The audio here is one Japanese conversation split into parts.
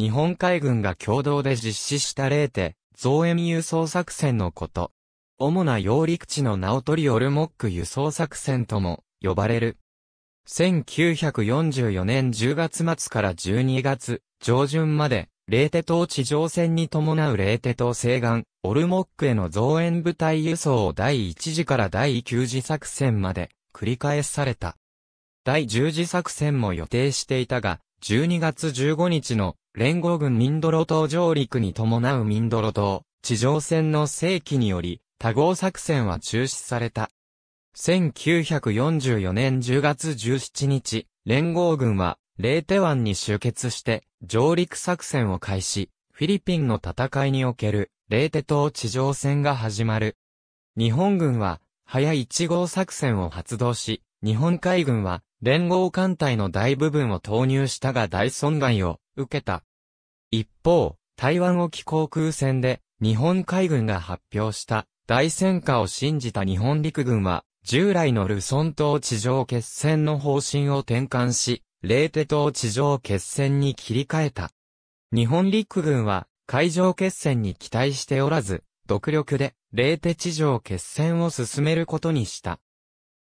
日本海軍が共同で実施した0手、増援輸送作戦のこと。主な揚陸地の名を取りオルモック輸送作戦とも呼ばれる。1944年10月末から12月上旬まで、レーテ島地上戦に伴うレーテ島西岸、オルモックへの増援部隊輸送を第1次から第9次作戦まで繰り返された。第10次作戦も予定していたが、12月15日の連合軍ミンドロ島上陸に伴うミンドロ島、地上戦の正規により、多合作戦は中止された。1944年10月17日、連合軍は、レーテ湾に集結して、上陸作戦を開始、フィリピンの戦いにおける、レーテ島地上戦が始まる。日本軍は、早1号作戦を発動し、日本海軍は、連合艦隊の大部分を投入したが大損害を受けた。一方、台湾沖航空戦で日本海軍が発表した大戦果を信じた日本陸軍は、従来のルソン島地上決戦の方針を転換し、レーテ島地上決戦に切り替えた。日本陸軍は海上決戦に期待しておらず、独力でレーテ地上決戦を進めることにした。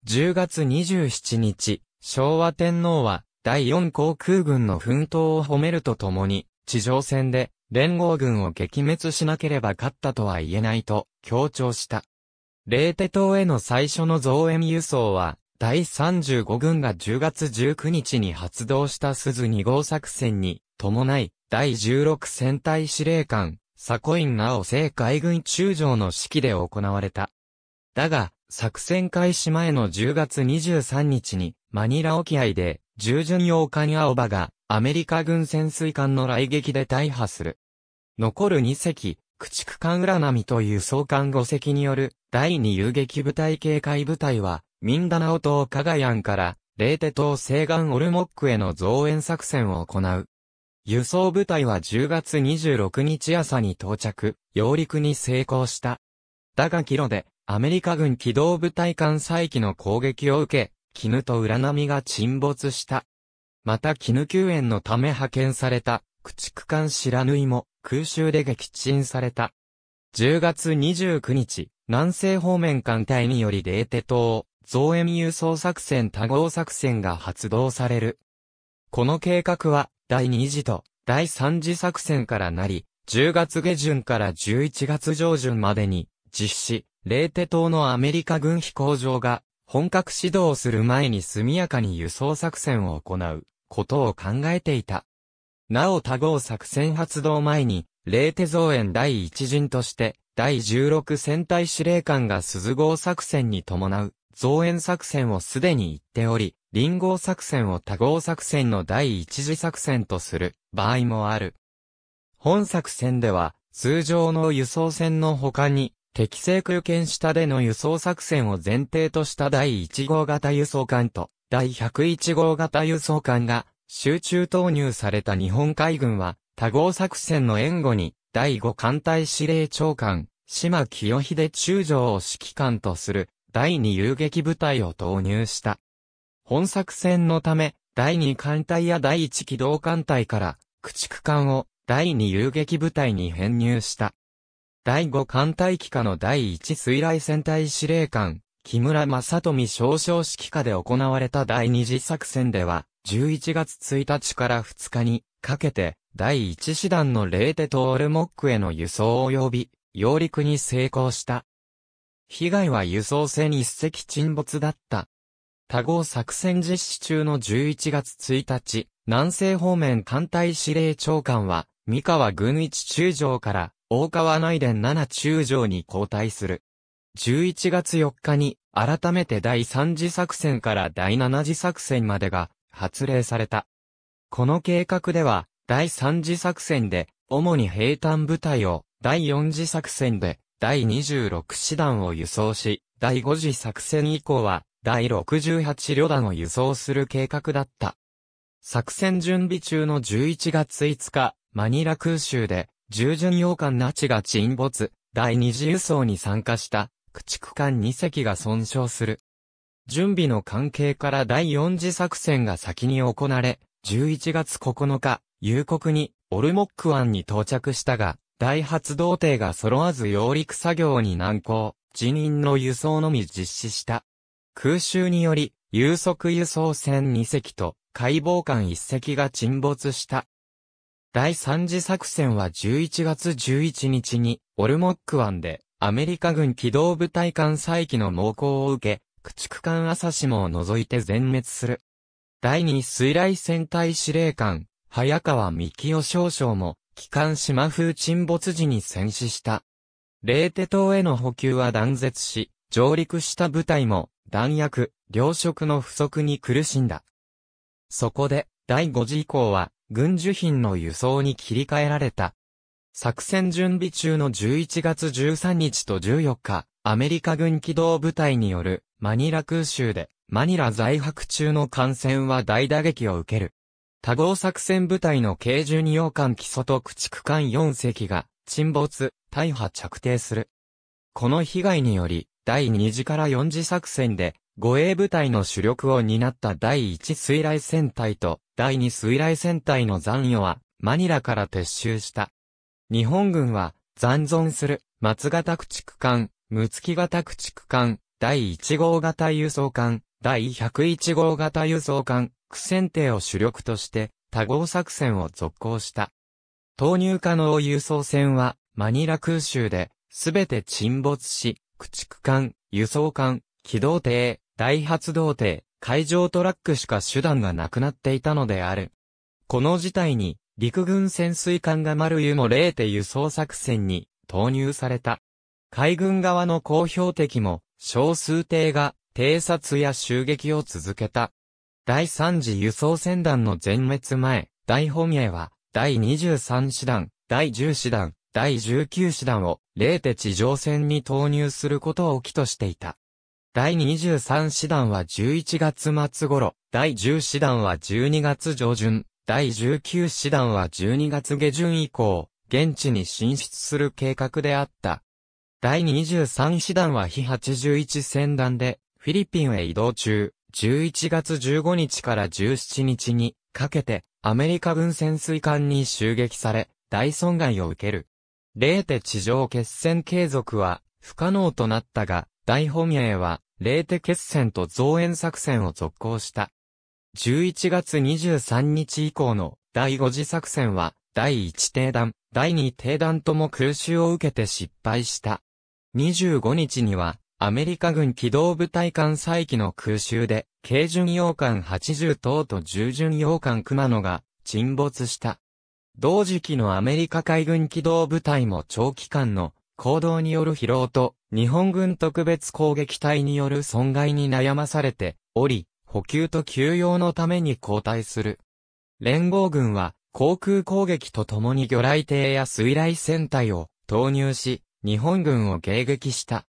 10月27日、昭和天皇は第4航空軍の奮闘を褒めるとともに、地上戦で連合軍を撃滅しなければ勝ったとは言えないと強調した。レーテ島への最初の増援輸送は、第35軍が10月19日に発動した鈴2号作戦に伴い、第16戦隊司令官、サコイン・ナオ正海軍中将の指揮で行われた。だが、作戦開始前の10月23日に、マニラ沖合で、従順洋艦アオバが、アメリカ軍潜水艦の来撃で大破する。残る2隻、駆逐艦浦波という総艦5隻による、第2遊撃部隊警戒部隊は、ミンダナオ島カガヤンから、レーテ島西岸オルモックへの増援作戦を行う。輸送部隊は10月26日朝に到着、揚陸に成功した。だがキロで、アメリカ軍機動部隊艦載機の攻撃を受け、絹と浦波が沈没した。また絹救援のため派遣された、駆逐艦白縫いも空襲で撃沈された。10月29日、南西方面艦隊によりデーテ島、増援輸送作戦多号作戦が発動される。この計画は、第2次と第3次作戦からなり、10月下旬から11月上旬までに実施、レーテ島のアメリカ軍飛行場が本格始動する前に速やかに輸送作戦を行うことを考えていた。なお多号作戦発動前に、レーテ増援第一陣として第16戦隊司令官が鈴号作戦に伴う増援作戦をすでに言っており、林号作戦を多号作戦の第一次作戦とする場合もある。本作戦では通常の輸送船の他に適正空検下での輸送作戦を前提とした第1号型輸送艦と第101号型輸送艦が集中投入された日本海軍は多号作戦の援護に第5艦隊司令長官島清秀中将を指揮官とする第2遊撃部隊を投入した。本作戦のため第2艦隊や第1機動艦隊から駆逐艦を第2遊撃部隊に編入した。第5艦隊機下の第1水雷戦隊司令官、木村正富少将指揮下で行われた第2次作戦では、11月1日から2日にかけて、第1師団のレーテとオルモックへの輸送及び、揚陸に成功した。被害は輸送船一隻沈没だった。多号作戦実施中の11月1日、南西方面艦隊司令長官は、三河軍一中将から、大川内伝七中将に交代する。11月4日に、改めて第3次作戦から第7次作戦までが、発令された。この計画では、第3次作戦で、主に兵站部隊を、第4次作戦で、第26師団を輸送し、第5次作戦以降は、第68旅団を輸送する計画だった。作戦準備中の11月5日、マニラ空襲で、従順洋艦ナチが沈没、第二次輸送に参加した、駆逐艦2隻が損傷する。準備の関係から第四次作戦が先に行われ、11月9日、夕刻に、オルモック湾に到着したが、大発動艇が揃わず揚陸作業に難航、辞任の輸送のみ実施した。空襲により、有速輸送船2隻と、解剖艦1隻が沈没した。第三次作戦は11月11日に、オルモック湾で、アメリカ軍機動部隊艦再起の猛攻を受け、駆逐艦朝島を除いて全滅する。第二水雷戦隊司令官、早川幹夫少将も、機関島風沈没時に戦死した。冷手島への補給は断絶し、上陸した部隊も、弾薬、糧食の不足に苦しんだ。そこで、第5次以降は、軍需品の輸送に切り替えられた。作戦準備中の11月13日と14日、アメリカ軍機動部隊によるマニラ空襲で、マニラ在泊中の艦船は大打撃を受ける。多号作戦部隊の軽重二洋艦基礎と駆逐艦4隻が沈没、大破着艇する。この被害により、第2次から4次作戦で、護衛部隊の主力を担った第1水雷戦隊と、第2水雷戦隊の残余は、マニラから撤収した。日本軍は、残存する、松型駆逐艦、六月型駆逐艦、第1号型輸送艦、第101号型輸送艦、苦戦艇を主力として、多号作戦を続行した。投入可能輸送船は、マニラ空襲で、すべて沈没し、駆逐艦、輸送艦、機動艇、大発動艇、海上トラックしか手段がなくなっていたのである。この事態に、陸軍潜水艦が丸湯も0手輸送作戦に投入された。海軍側の公表敵も少数艇が偵察や襲撃を続けた。第3次輸送船団の全滅前、大本営は第23師団、第10師団、第19師団を0手地上戦に投入することを起としていた。第23師団は11月末頃、第10師団は12月上旬、第19師団は12月下旬以降、現地に進出する計画であった。第23師団は非81戦団で、フィリピンへ移動中、11月15日から17日にかけて、アメリカ軍潜水艦に襲撃され、大損害を受ける。0手地上決戦継続は不可能となったが、大本営は、レ手決戦と増援作戦を続行した。11月23日以降の第5次作戦は、第1定団、第2定団とも空襲を受けて失敗した。25日には、アメリカ軍機動部隊艦再起の空襲で、軽巡洋艦80等と重巡洋艦熊野が沈没した。同時期のアメリカ海軍機動部隊も長期間の行動による疲労と日本軍特別攻撃隊による損害に悩まされており、補給と休養のために交代する。連合軍は、航空攻撃とともに魚雷艇や水雷戦隊を投入し、日本軍を迎撃した。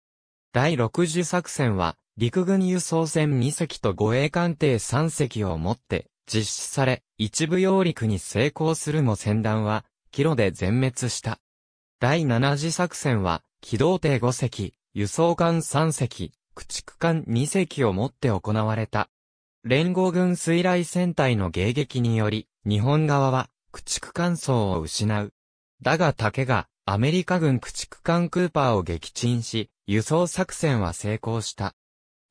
第60作戦は、陸軍輸送船2隻と護衛艦艇3隻をもって実施され、一部揚陸に成功するも船団は、キロで全滅した。第7次作戦は、機動艇5隻、輸送艦3隻、駆逐艦2隻を持って行われた。連合軍水雷戦隊の迎撃により、日本側は駆逐艦層を失う。だが竹がアメリカ軍駆逐艦クーパーを撃沈し、輸送作戦は成功した。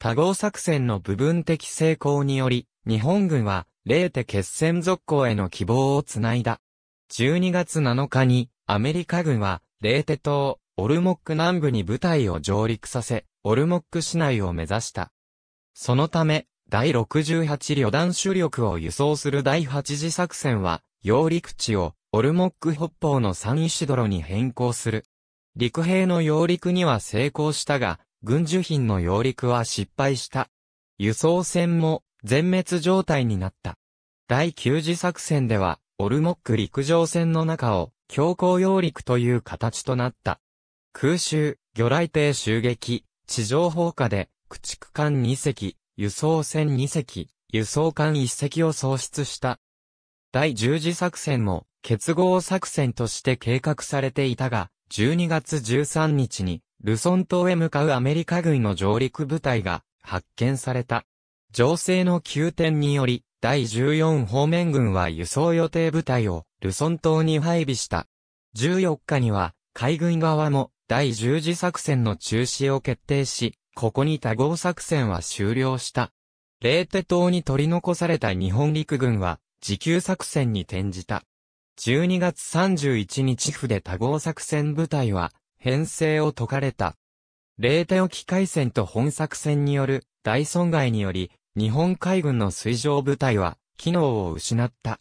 多合作戦の部分的成功により、日本軍は、レーテ決戦続行への希望をつないだ。12月7日に、アメリカ軍は、レーテ島、オルモック南部に部隊を上陸させ、オルモック市内を目指した。そのため、第68旅団主力を輸送する第8次作戦は、揚陸地をオルモック北方のサンイシドロに変更する。陸兵の揚陸には成功したが、軍需品の揚陸は失敗した。輸送船も全滅状態になった。第9次作戦では、オルモック陸上戦の中を強行揚陸という形となった。空襲、魚雷艇襲撃、地上放火で、駆逐艦2隻、輸送船2隻、輸送艦1隻を喪失した。第十次作戦も、結合作戦として計画されていたが、12月13日に、ルソン島へ向かうアメリカ軍の上陸部隊が発見された。情勢の急転により、第14方面軍は輸送予定部隊をルソン島に配備した。14日には、海軍側も第十次作戦の中止を決定し、ここに多合作戦は終了した。レーテ島に取り残された日本陸軍は、自給作戦に転じた。12月31日府で多合作戦部隊は、編成を解かれた。レーテ沖海戦と本作戦による大損害により、日本海軍の水上部隊は、機能を失った。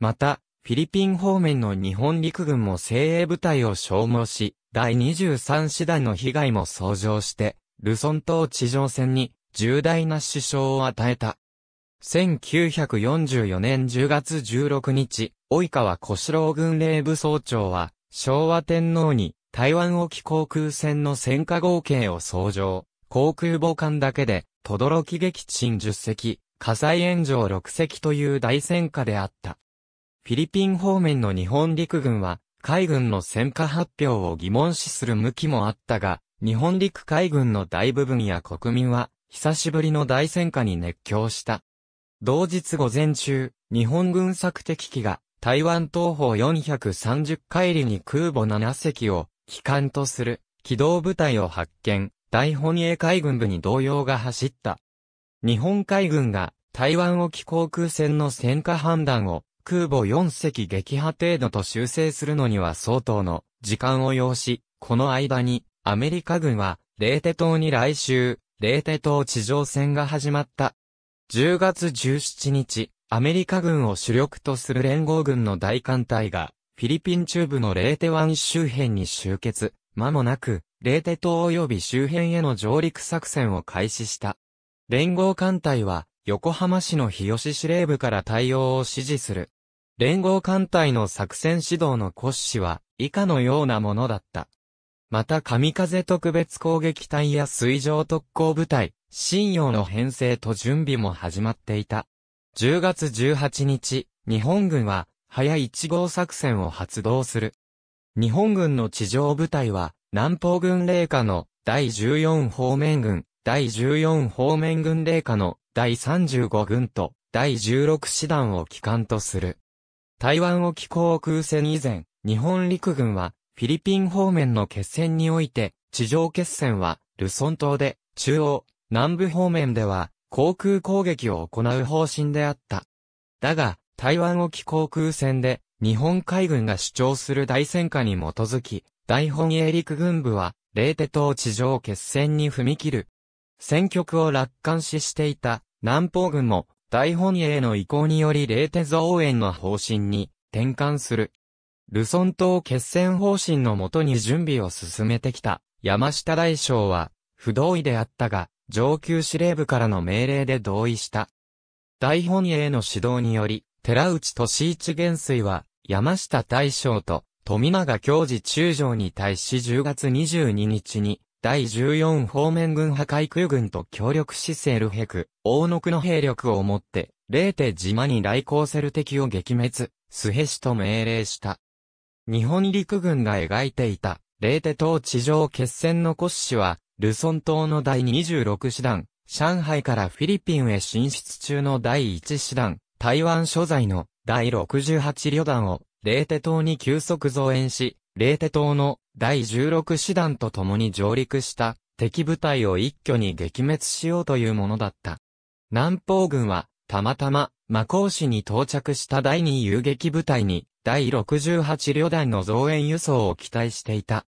また、フィリピン方面の日本陸軍も精鋭部隊を消耗し、第23師団の被害も相乗して、ルソン島地上戦に重大な支障を与えた。1944年10月16日、及川小四郎軍令部総長は、昭和天皇に台湾沖航空戦の戦火合計を相乗、航空母艦だけで、轟撃沈10隻、火災炎上6隻という大戦火であった。フィリピン方面の日本陸軍は、海軍の戦果発表を疑問視する向きもあったが、日本陸海軍の大部分や国民は、久しぶりの大戦果に熱狂した。同日午前中、日本軍策敵機が、台湾東方430海里に空母7隻を、機関とする、機動部隊を発見、大本営海軍部に動揺が走った。日本海軍が台湾沖航空戦の戦果判断を空母4隻撃破程度と修正するのには相当の時間を要し、この間にアメリカ軍はレーテ島に来週、レーテ島地上戦が始まった。10月17日、アメリカ軍を主力とする連合軍の大艦隊が、フィリピン中部のレーテ湾周辺に集結、間もなく、レーテ島及び周辺への上陸作戦を開始した。連合艦隊は、横浜市の日吉司令部から対応を指示する連合艦隊の作戦指導の骨子は以下のようなものだった。また神風特別攻撃隊や水上特攻部隊、信用の編成と準備も始まっていた。10月18日、日本軍は、早一号作戦を発動する。日本軍の地上部隊は、南方軍霊下の第14方面軍、第14方面軍霊下の第35軍と第16師団を機関とする。台湾沖航空戦以前、日本陸軍は、フィリピン方面の決戦において、地上決戦は、ルソン島で、中央、南部方面では、航空攻撃を行う方針であった。だが、台湾沖航空戦で、日本海軍が主張する大戦果に基づき、大本営陸軍部は、レーテ島地上決戦に踏み切る。戦局を楽観視していた、南方軍も、大本営の意向により冷徹応援の方針に転換する。ルソン島決戦方針のもとに準備を進めてきた山下大将は不同意であったが上級司令部からの命令で同意した。大本営の指導により寺内俊一元帥は山下大将と富永教授中将に対し10月22日に第14方面軍破壊空軍と協力しセルヘク、大野区の兵力をもって、レーテ島に来航せる敵を撃滅、スヘシと命令した。日本陸軍が描いていた、レーテ島地上決戦の骨子は、ルソン島の第26師団、上海からフィリピンへ進出中の第1師団、台湾所在の第68旅団を、レーテ島に急速増援し、レーテ島の第16師団と共に上陸した敵部隊を一挙に撃滅しようというものだった。南方軍は、たまたま、魔甲市に到着した第2遊撃部隊に、第68旅団の増援輸送を期待していた。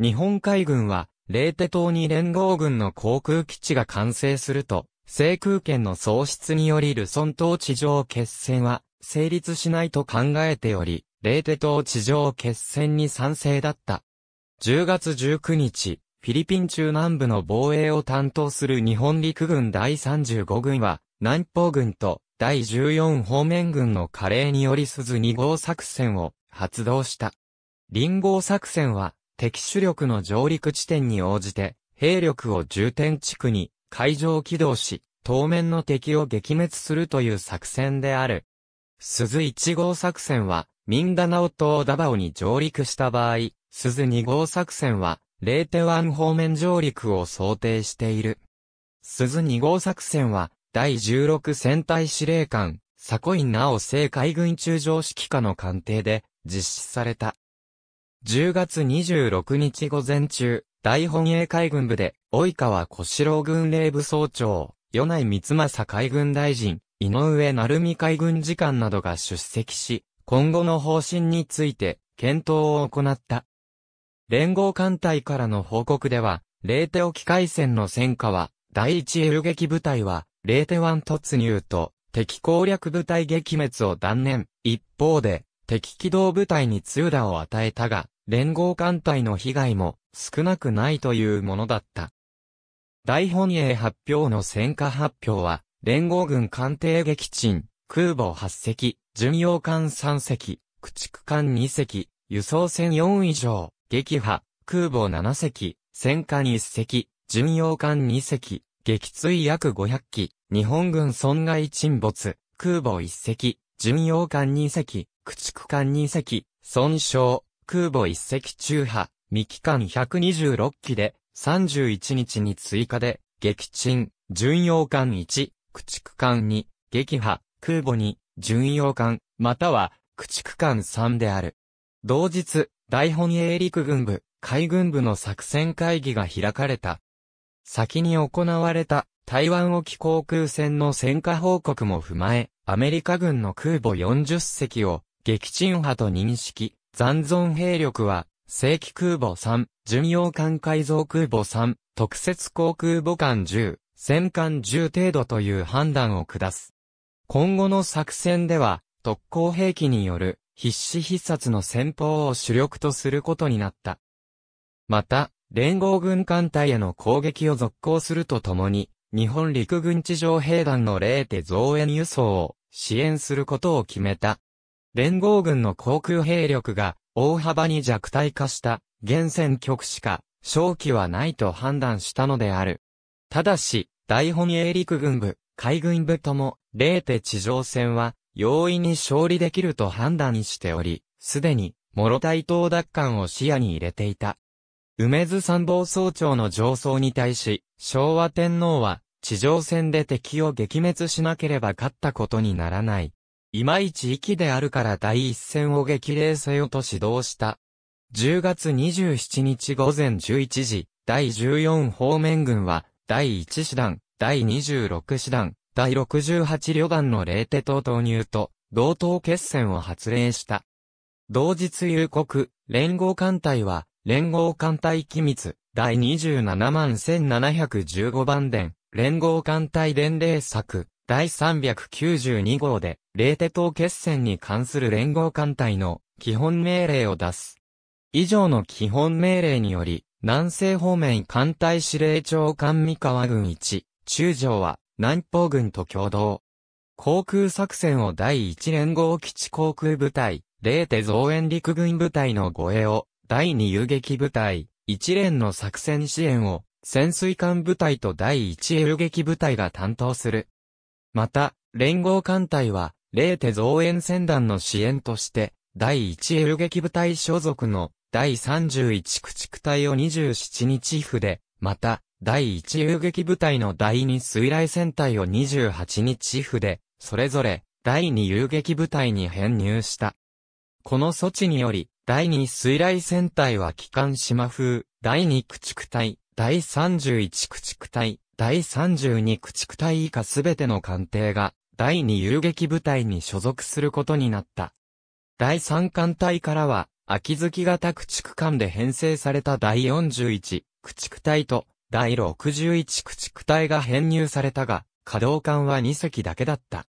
日本海軍は、レーテ島に連合軍の航空基地が完成すると、制空権の喪失によりルソン島地上決戦は成立しないと考えており、レーテ島地上決戦に賛成だった。10月19日、フィリピン中南部の防衛を担当する日本陸軍第35軍は、南方軍と第14方面軍の加齢により鈴2号作戦を発動した。林号作戦は、敵主力の上陸地点に応じて、兵力を重点地区に海上起動し、当面の敵を撃滅するという作戦である。鈴1号作戦は、ミンダナオ島ダバオに上陸した場合、鈴2号作戦は、レーテワン方面上陸を想定している。鈴2号作戦は、第16戦隊司令官、サコイン・ナオ聖海軍中将指揮下の艦艇で実施された。10月26日午前中、大本営海軍部で、及川小四郎軍令部総長、米内光政海軍大臣、井上成美海軍次官などが出席し、今後の方針について検討を行った。連合艦隊からの報告では、レーテ沖海戦の戦果は、第一エル撃部隊は、レーテ湾突入と、敵攻略部隊撃滅を断念。一方で、敵機動部隊に通打を与えたが、連合艦隊の被害も少なくないというものだった。大本営発表の戦果発表は、連合軍艦艇撃沈、空母8隻、巡洋艦3隻、駆逐艦2隻、輸送船4以上、撃破、空母7隻、戦艦1隻、巡洋艦2隻、撃墜約500機、日本軍損害沈没、空母1隻、巡洋艦2隻、駆逐艦2隻、損傷、空母1隻中破、未期間126機で、31日に追加で、撃沈、巡洋艦1、駆逐艦2、撃破、空母に、巡洋艦、または、駆逐艦3である。同日、大本営陸軍部、海軍部の作戦会議が開かれた。先に行われた台湾沖航空戦の戦果報告も踏まえ、アメリカ軍の空母40隻を撃沈派と認識、残存兵力は正規空母3、巡洋艦改造空母3、特設航空母艦10、戦艦10程度という判断を下す。今後の作戦では、特攻兵器による必死必殺の戦法を主力とすることになった。また、連合軍艦隊への攻撃を続行するとともに、日本陸軍地上兵団のー手増援輸送を支援することを決めた。連合軍の航空兵力が大幅に弱体化した厳選局しか勝機はないと判断したのである。ただし、大本営陸軍部海軍部とも、レーテ地上戦は、容易に勝利できると判断しており、すでに、諸台島奪還を視野に入れていた。梅津参謀総長の上層に対し、昭和天皇は、地上戦で敵を撃滅しなければ勝ったことにならない。いまいち息であるから第一戦を激励せよと指導した。10月27日午前11時、第14方面軍は、第1師団、第26師団、第68旅団のレーテ島投入と、同等決戦を発令した。同日夕刻、連合艦隊は、連合艦隊機密、第27万1715番伝、連合艦隊伝令作、第392号で、レーテ島決戦に関する連合艦隊の基本命令を出す。以上の基本命令により、南西方面艦隊司令長官三河軍1、中将は南方軍と共同。航空作戦を第1連合基地航空部隊、0手増援陸軍部隊の護衛を、第2遊撃部隊、一連の作戦支援を、潜水艦部隊と第1遊撃部隊が担当する。また、連合艦隊は、0手増援船団の支援として、第1遊撃部隊所属の第31駆逐隊を27日府で、また、第1遊撃部隊の第2水雷戦隊を28日で、それぞれ、第2遊撃部隊に編入した。この措置により、第2水雷戦隊は機関島風、第2駆逐隊、第31駆逐隊、第32駆逐隊以下すべての艦艇が、第2遊撃部隊に所属することになった。第3艦隊からは、秋月型駆逐艦で編成された第41駆逐隊と、第61駆逐隊が編入されたが、稼働艦は2隻だけだった。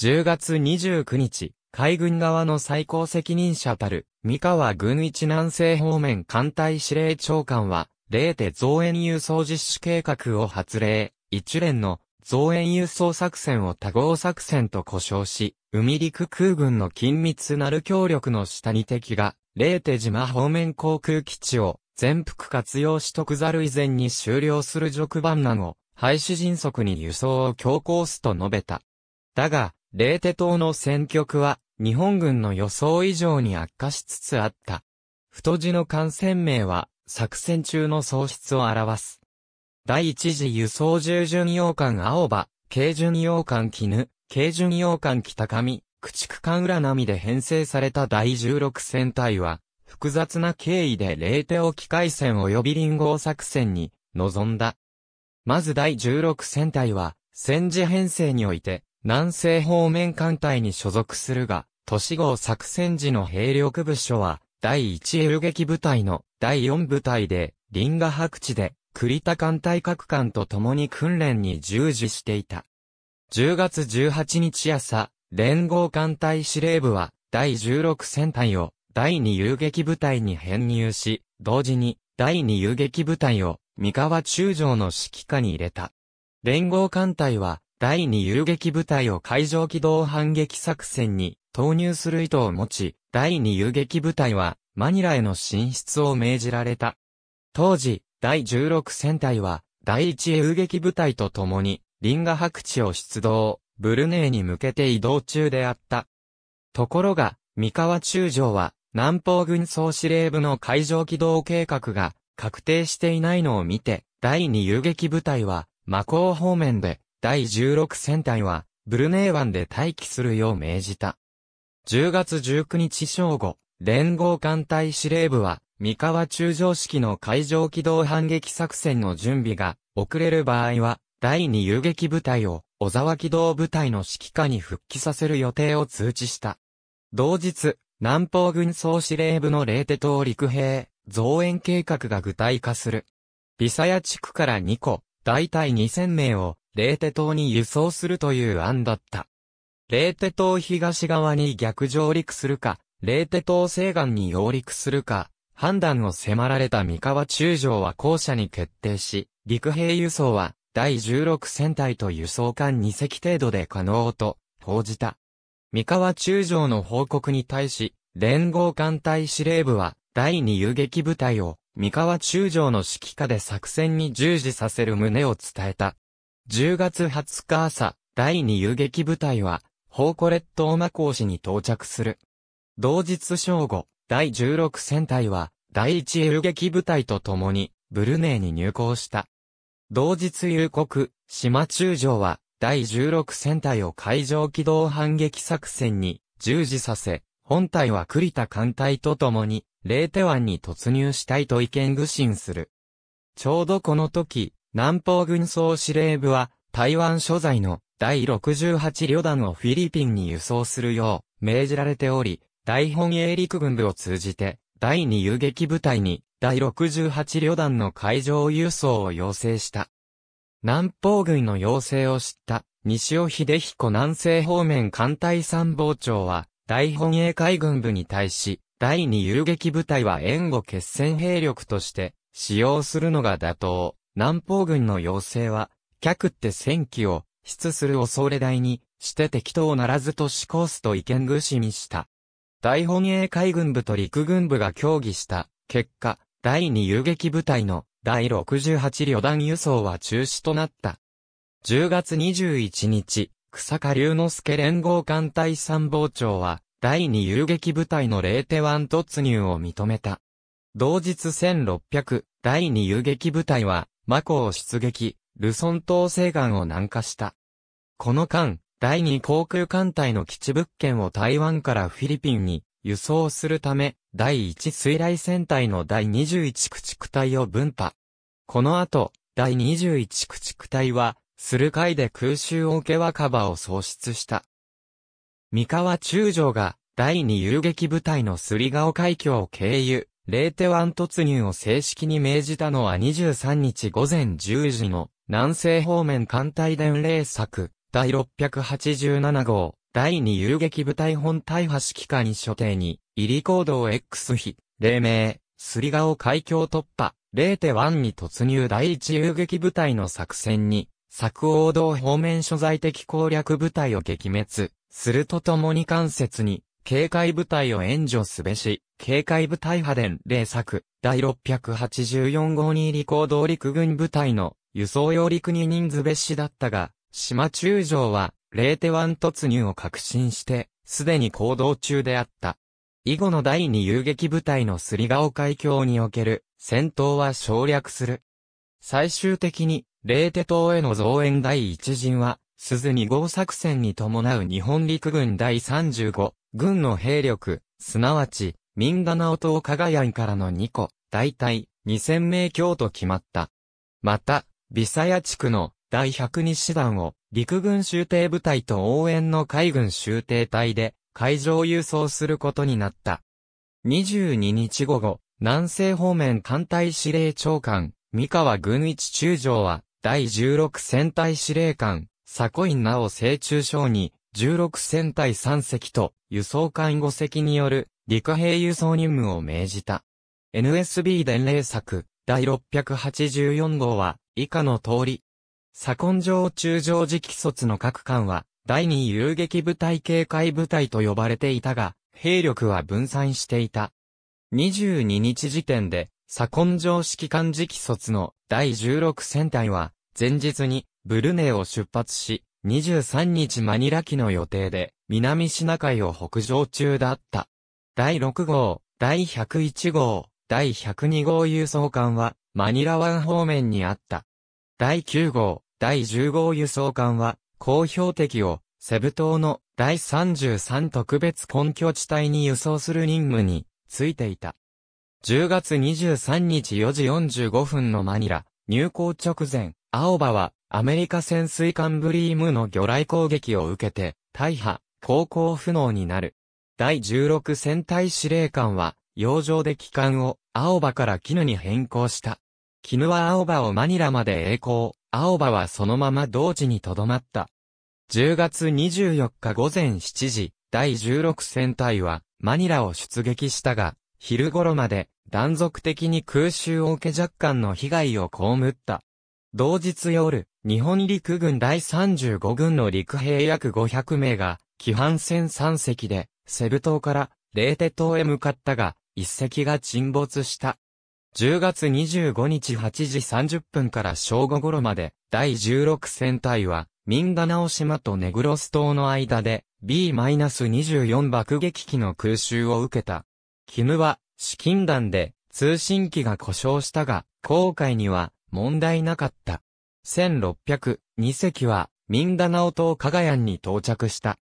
10月29日、海軍側の最高責任者たる、三河軍一南西方面艦隊司令長官は、0手増援輸送実施計画を発令、一連の増援輸送作戦を多合作戦と呼称し、海陸空軍の緊密なる協力の下に敵が、0手島方面航空基地を全幅活用し得ざる以前に終了する直番難を、廃止迅速に輸送を強行すと述べた。だが、レーテ島の戦局は、日本軍の予想以上に悪化しつつあった。太字の艦船名は、作戦中の喪失を表す。第一次輸送従順洋艦青葉、軽順洋艦絹、軽順洋艦北上、駆逐艦浦波で編成された第16戦隊は、複雑な経緯でレーテオ機械戦及び林合作戦に臨んだ。まず第16戦隊は、戦時編成において、南西方面艦隊に所属するが、都市号作戦時の兵力部署は、第1遊撃部隊の第4部隊で、林河白地で、栗田艦隊各艦と共に訓練に従事していた。10月18日朝、連合艦隊司令部は、第16戦隊を、第二遊撃部隊に編入し、同時に第二遊撃部隊を三河中将の指揮下に入れた。連合艦隊は第二遊撃部隊を海上機動反撃作戦に投入する意図を持ち、第二遊撃部隊はマニラへの進出を命じられた。当時、第16戦隊は第一遊撃部隊と共にリンガ白地を出動、ブルネーに向けて移動中であった。ところが、三河中将は南方軍総司令部の海上機動計画が確定していないのを見て、第2遊撃部隊は、魔港方面で、第16戦隊は、ブルネー湾で待機するよう命じた。10月19日正午、連合艦隊司令部は、三河中将式の海上機動反撃作戦の準備が遅れる場合は、第2遊撃部隊を小沢機動部隊の指揮下に復帰させる予定を通知した。同日、南方軍総司令部のレーテ島陸兵、増援計画が具体化する。ビサヤ地区から2個、大体2000名を、レーテ島に輸送するという案だった。レーテ島東側に逆上陸するか、レーテ島西岸に揚陸するか、判断を迫られた三河中将は後者に決定し、陸兵輸送は、第16戦隊と輸送艦2隻程度で可能と、報じた。三河中将の報告に対し、連合艦隊司令部は、第二遊撃部隊を、三河中将の指揮下で作戦に従事させる旨を伝えた。10月20日朝、第二遊撃部隊は、宝庫列島魔港市に到着する。同日正午、第16戦隊は、第一遊撃部隊と共に、ブルネイに入港した。同日夕刻、島中将は、第16戦隊を海上機動反撃作戦に従事させ、本隊は栗田艦隊と共に、レーテ湾に突入したいと意見具信する。ちょうどこの時、南方軍総司令部は、台湾所在の第68旅団をフィリピンに輸送するよう命じられており、大本営陸軍部を通じて、第2遊撃部隊に第68旅団の海上輸送を要請した。南方軍の要請を知った西尾秀彦南西方面艦隊参謀長は、大本営海軍部に対し、第二遊撃部隊は援護決戦兵力として使用するのが妥当。南方軍の要請は、客って戦機を出する恐れ台にして適当ならずとしこすと意見ぐしみした。大本営海軍部と陸軍部が協議した結果、第二遊撃部隊の第68旅団輸送は中止となった。10月21日、草加龍之介連合艦隊参謀長は、第2遊撃部隊の0手湾突入を認めた。同日1600、第2遊撃部隊は、マコを出撃、ルソン島西岸を南下した。この間、第2航空艦隊の基地物件を台湾からフィリピンに輸送するため、第1水雷戦隊の第21駆逐隊を分派。この後、第21駆逐隊は、駿海で空襲を受け若葉を創出した。三河中将が、第2遊撃部隊のすり顔海峡を経由、レ手湾突入を正式に命じたのは23日午前10時の南西方面艦隊伝令作第687号第2遊撃部隊本大派指揮下に所定に入り行動 X 比、黎明、リガオ海峡突破、0.1に突入第一遊撃部隊の作戦に、作王道方面所在的攻略部隊を撃滅、するとともに間接に、警戒部隊を援助すべし、警戒部隊派伝霊作、第684号に入り行動陸軍部隊の輸送用陸に人数別しだったが、島中将は、0.1突入を確信して、すでに行動中であった。以後の第二遊撃部隊のすり顔海峡における戦闘は省略する。最終的に、レーテ島への増援第一陣は、鈴二号作戦に伴う日本陸軍第35、軍の兵力、すなわち、ミンダナオ島カガヤンからの2個、大体、2000名強と決まった。また、ビサヤ地区の第102師団を陸軍集定部隊と応援の海軍集定隊で海上輸送することになった。22日午後、南西方面艦隊司令長官、三河軍一中将は、第16戦隊司令官、佐院直正中将に、16戦隊3隻と、輸送艦5隻による、陸兵輸送任務を命じた。NSB 伝令作、第684号は、以下の通り。左根城中将時期卒の各艦は、第二遊撃部隊警戒部隊と呼ばれていたが、兵力は分散していた。22日時点で、左近城指揮官直卒の第16戦隊は、前日にブルネーを出発し、23日マニラ機の予定で、南シナ海を北上中だった。第6号、第101号、第102号輸送艦は、マニラ湾方面にあった。第9号、第10号輸送艦は、公標的をセブ島の第33特別根拠地帯に輸送する任務についていた。10月23日4時45分のマニラ、入港直前、青葉はアメリカ潜水艦ブリームの魚雷攻撃を受けて大破、航行不能になる。第16戦隊司令官は洋上で機関を青葉から絹に変更した。キヌは青葉をマニラまで栄光、青葉はそのまま同時にとどまった。10月24日午前7時、第16戦隊は、マニラを出撃したが、昼頃まで、断続的に空襲を受け若干の被害を被った。同日夜、日本陸軍第35軍の陸兵約500名が、規範船3隻で、セブ島から、レーテ島へ向かったが、1隻が沈没した。10月25日8時30分から正午頃まで、第16戦隊は、ミンダナオ島とネグロス島の間で、B-24 爆撃機の空襲を受けた。キムは、資金弾で、通信機が故障したが、航海には、問題なかった。1602隻は、ミンダナオ島カガヤンに到着した。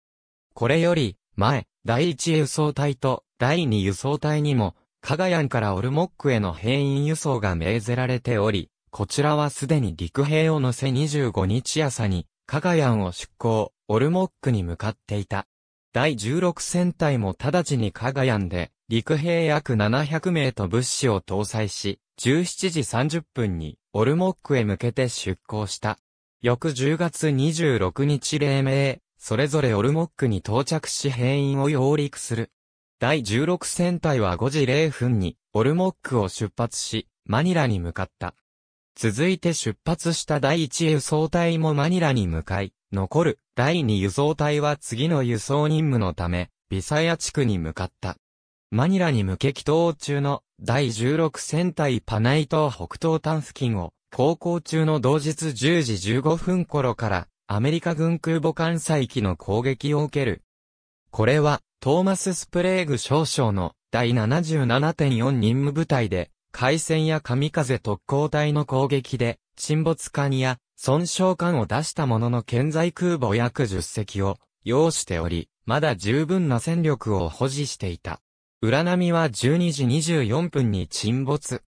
これより、前、第1輸送隊と第2輸送隊にも、カガヤンからオルモックへの兵員輸送が命ぜられており、こちらはすでに陸兵を乗せ25日朝に、カガヤンを出港、オルモックに向かっていた。第16戦隊も直ちにカガヤンで、陸兵約700名と物資を搭載し、17時30分に、オルモックへ向けて出港した。翌10月26日黎明、それぞれオルモックに到着し兵員を揚陸する。第16戦隊は5時0分に、オルモックを出発し、マニラに向かった。続いて出発した第1輸送隊もマニラに向かい、残る第2輸送隊は次の輸送任務のため、ビサヤ地区に向かった。マニラに向け帰島中の第16戦隊パナイ島北東端付近を、航行中の同日10時15分頃から、アメリカ軍空母艦載機の攻撃を受ける。これは、トーマス・スプレーグ少将の第77.4任務部隊で、海戦や神風特攻隊の攻撃で、沈没艦や損傷艦を出したものの健在空母約10隻を要しており、まだ十分な戦力を保持していた。裏波は12時24分に沈没。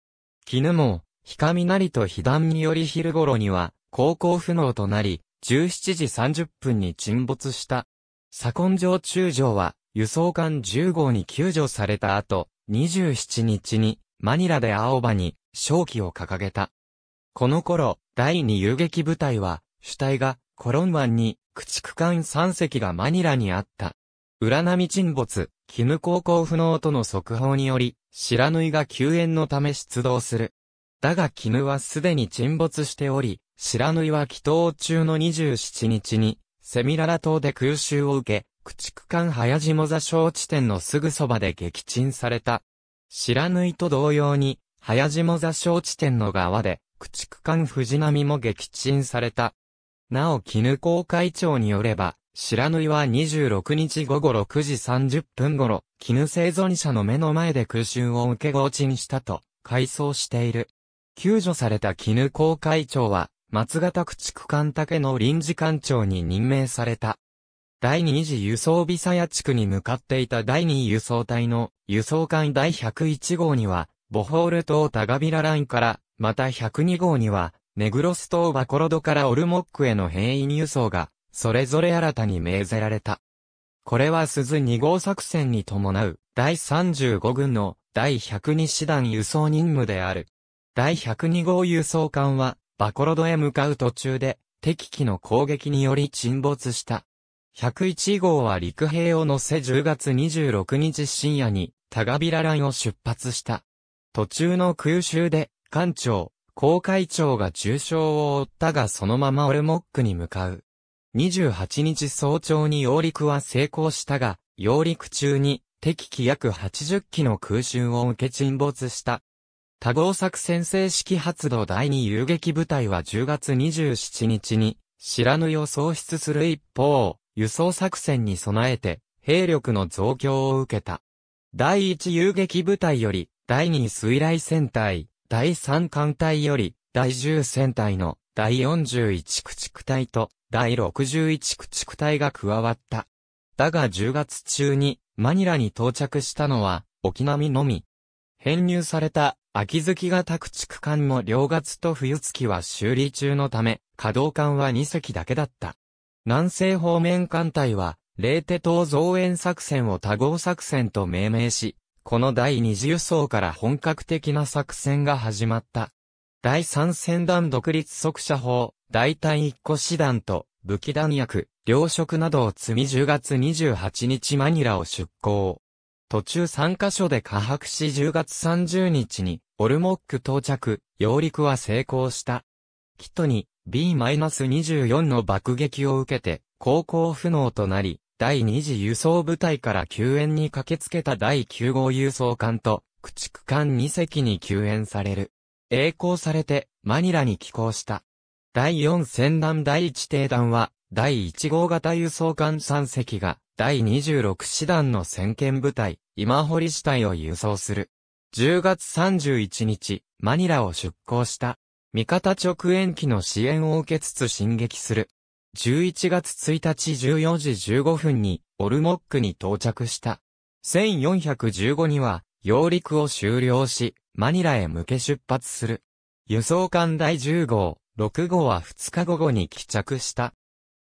絹も、ひかみなりと被弾により昼頃には、航行不能となり、17時30分に沈没した。左近城中将は、輸送艦10号に救助された後、27日にマニラで青葉に勝機を掲げた。この頃、第2遊撃部隊は、主体がコロン湾に駆逐艦3隻がマニラにあった。浦波沈没、キム航行不能との速報により、白縫いが救援のため出動する。だがキムはすでに沈没しており、白縫いは祈祷中の27日に、セミララ島で空襲を受け、駆逐艦早島座小地点のすぐそばで撃沈された。白縫と同様に、早島座小地点の側で、駆逐艦藤波も撃沈された。なお絹航会長によれば、白縫は26日午後6時30分頃、絹生存者の目の前で空襲を受け合沈したと、回想している。救助された絹航会長は、松型駆逐艦竹の臨時艦長に任命された。第2次輸送ビサヤ地区に向かっていた第2輸送隊の輸送艦第101号には、ボホール島タガビララインから、また102号には、ネグロス島バコロドからオルモックへの兵員輸送が、それぞれ新たに命ぜられた。これは鈴2号作戦に伴う、第35軍の第102師団輸送任務である。第102号輸送艦は、バコロドへ向かう途中で、敵機の攻撃により沈没した。101号は陸兵を乗せ10月26日深夜に、タガビラランを出発した。途中の空襲で、艦長、航海長が重傷を負ったがそのままオルモックに向かう。28日早朝に揚陸は成功したが、揚陸中に敵機約80機の空襲を受け沈没した。多号作戦正式発動第二遊撃部隊は10月27日に、知らぬ予喪失する一方、輸送作戦に備えて、兵力の増強を受けた。第1遊撃部隊より、第2水雷戦隊、第3艦隊より、第10戦隊の、第41駆逐隊と、第61駆逐隊が加わった。だが10月中に、マニラに到着したのは、沖波のみ。編入された、秋月型駆逐艦も両月と冬月は修理中のため、稼働艦は2隻だけだった。南西方面艦隊は、レーテ島増援作戦を多号作戦と命名し、この第二次輸送から本格的な作戦が始まった。第三戦団独立速射砲、大隊一個師団と、武器弾薬、糧食などを積み10月28日マニラを出港。途中3カ所で下迫し10月30日に、オルモック到着、揚陸は成功した。キトに、B-24 の爆撃を受けて、航行不能となり、第2次輸送部隊から救援に駆けつけた第9号輸送艦と、駆逐艦2隻に救援される。栄光されて、マニラに寄港した。第4戦団第1艇団は、第1号型輸送艦3隻が、第26師団の先見部隊、今堀支隊を輸送する。10月31日、マニラを出港した。味方直延機の支援を受けつつ進撃する。11月1日14時15分にオルモックに到着した。1415には揚陸を終了し、マニラへ向け出発する。輸送艦第10号、6号は2日午後に帰着した。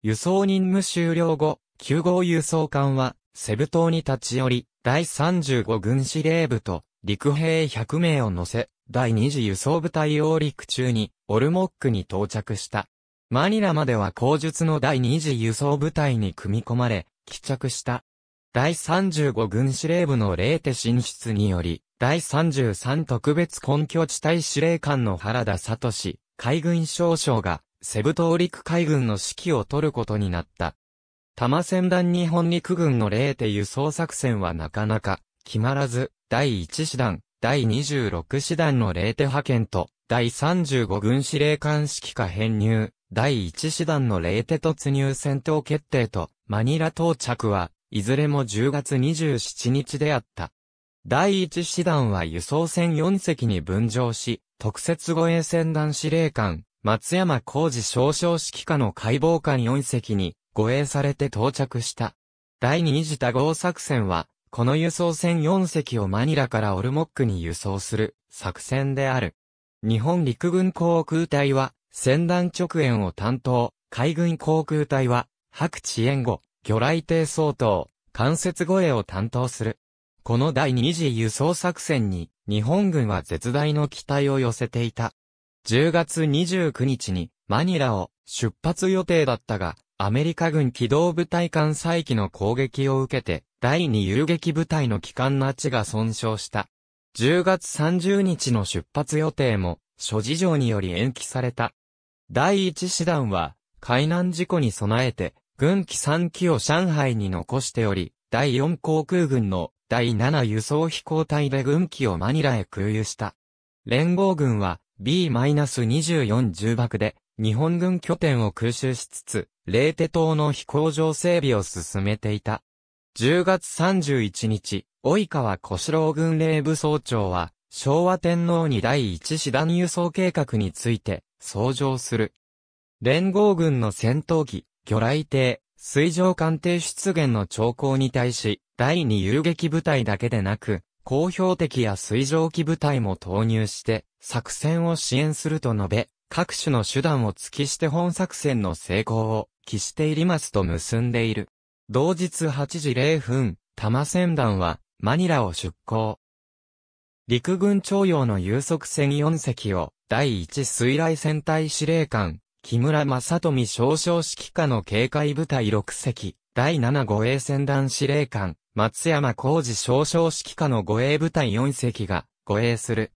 輸送任務終了後、9号輸送艦はセブ島に立ち寄り、第35軍司令部と陸兵100名を乗せ、第2次輸送部隊揚陸中に、オルモックに到着した。マニラまでは後述の第2次輸送部隊に組み込まれ、帰着した。第35軍司令部のレーテ進出により、第33特別根拠地帯司令官の原田聡、海軍少将が、セブ島陸海軍の指揮を取ることになった。多摩戦団日本陸軍のレーテ輸送作戦はなかなか、決まらず、第1師団、第26師団のレーテ派遣と、第35軍司令官指揮下編入、第1師団のレーテ突入戦闘決定と、マニラ到着は、いずれも10月27日であった。第1師団は輸送船4隻に分乗し、特設護衛船団司令官、松山浩二少将指揮下の解剖官4隻に護衛されて到着した。第2次多号作戦は、この輸送船4隻をマニラからオルモックに輸送する作戦である。日本陸軍航空隊は、船団直縁を担当、海軍航空隊は、白地援護、魚雷艇相当、関節護衛を担当する。この第二次輸送作戦に、日本軍は絶大の期待を寄せていた。10月29日に、マニラを出発予定だったが、アメリカ軍機動部隊艦載機の攻撃を受けて、第二遊撃部隊の機関の地が損傷した。10月30日の出発予定も、諸事情により延期された。第一師団は、海難事故に備えて、軍機3機を上海に残しており、第4航空軍の第7輸送飛行隊で軍機をマニラへ空輸した。連合軍は B-24 重爆で日本軍拠点を空襲しつつ、レーテ島の飛行場整備を進めていた。10月31日、及川小四郎軍令部総長は、昭和天皇に第一師団輸送計画について、相上する。連合軍の戦闘機、魚雷艇、水上艦艇出現の兆候に対し、第二遊撃部隊だけでなく、公標的や水上機部隊も投入して、作戦を支援すると述べ、各種の手段を尽きして本作戦の成功を期していりますと結んでいる。同日8時0分、多摩船団は、マニラを出港。陸軍徴用の有速船4隻を、第1水雷戦隊司令官、木村正富少将指揮下の警戒部隊6隻、第7護衛船団司令官、松山浩二少将指揮下の護衛部隊4隻が、護衛する。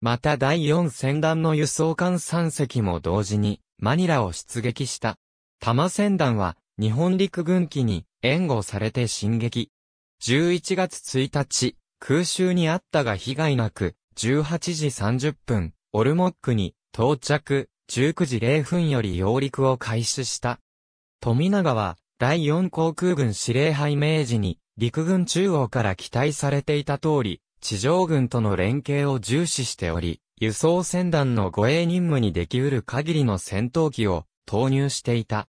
また第4船団の輸送艦3隻も同時に、マニラを出撃した。多摩船団は、日本陸軍機に、援護されて進撃。11月1日、空襲にあったが被害なく、18時30分、オルモックに到着、19時0分より揚陸を開始した。富永は、第4航空軍司令杯明治に、陸軍中央から期待されていた通り、地上軍との連携を重視しており、輸送船団の護衛任務にできうる限りの戦闘機を投入していた。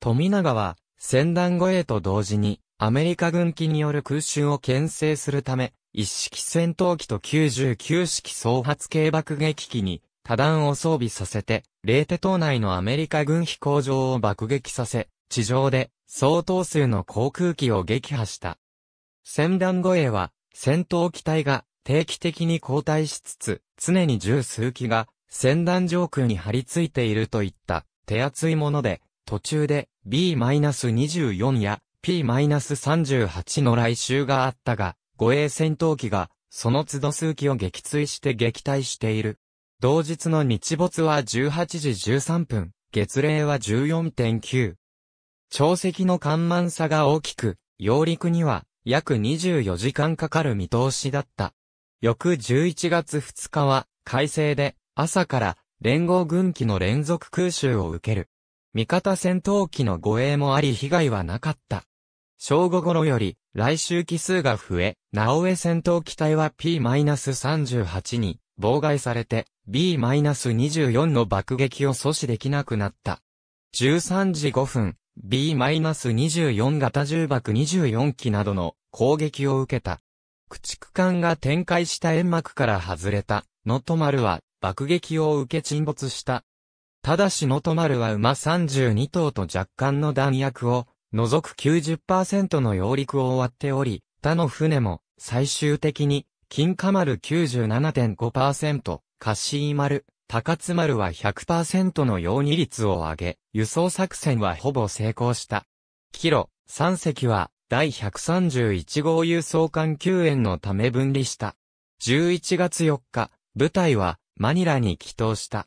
富永は、戦断護衛と同時に、アメリカ軍機による空襲を牽制するため、一式戦闘機と99式総発系爆撃機に多弾を装備させて、レーテ島内のアメリカ軍飛行場を爆撃させ、地上で相当数の航空機を撃破した。戦団護衛は、戦闘機体が定期的に交代しつつ、常に十数機が戦団上空に張り付いているといった手厚いもので、途中で B-24 や P-38 の来襲があったが、護衛戦闘機が、その都度数機を撃墜して撃退している。同日の日没は18時13分、月齢は14.9。潮汐の緩慢さが大きく、揚陸には約24時間かかる見通しだった。翌11月2日は、快晴で、朝から連合軍機の連続空襲を受ける。味方戦闘機の護衛もあり被害はなかった。正午頃より、来週機数が増え、直江戦闘機体は P-38 に妨害されて B-24 の爆撃を阻止できなくなった。13時5分、B-24 型重爆24機などの攻撃を受けた。駆逐艦が展開した煙幕から外れた、ノット丸は爆撃を受け沈没した。ただし能登丸は馬32頭と若干の弾薬を、除く90%の揚陸を終わっており、他の船も、最終的に、金貨丸97.5%、カッシー丸、高津丸は100%の揚荷率を上げ、輸送作戦はほぼ成功した。キロ、3隻は、第131号輸送艦救援のため分離した。11月4日、部隊は、マニラに帰投した。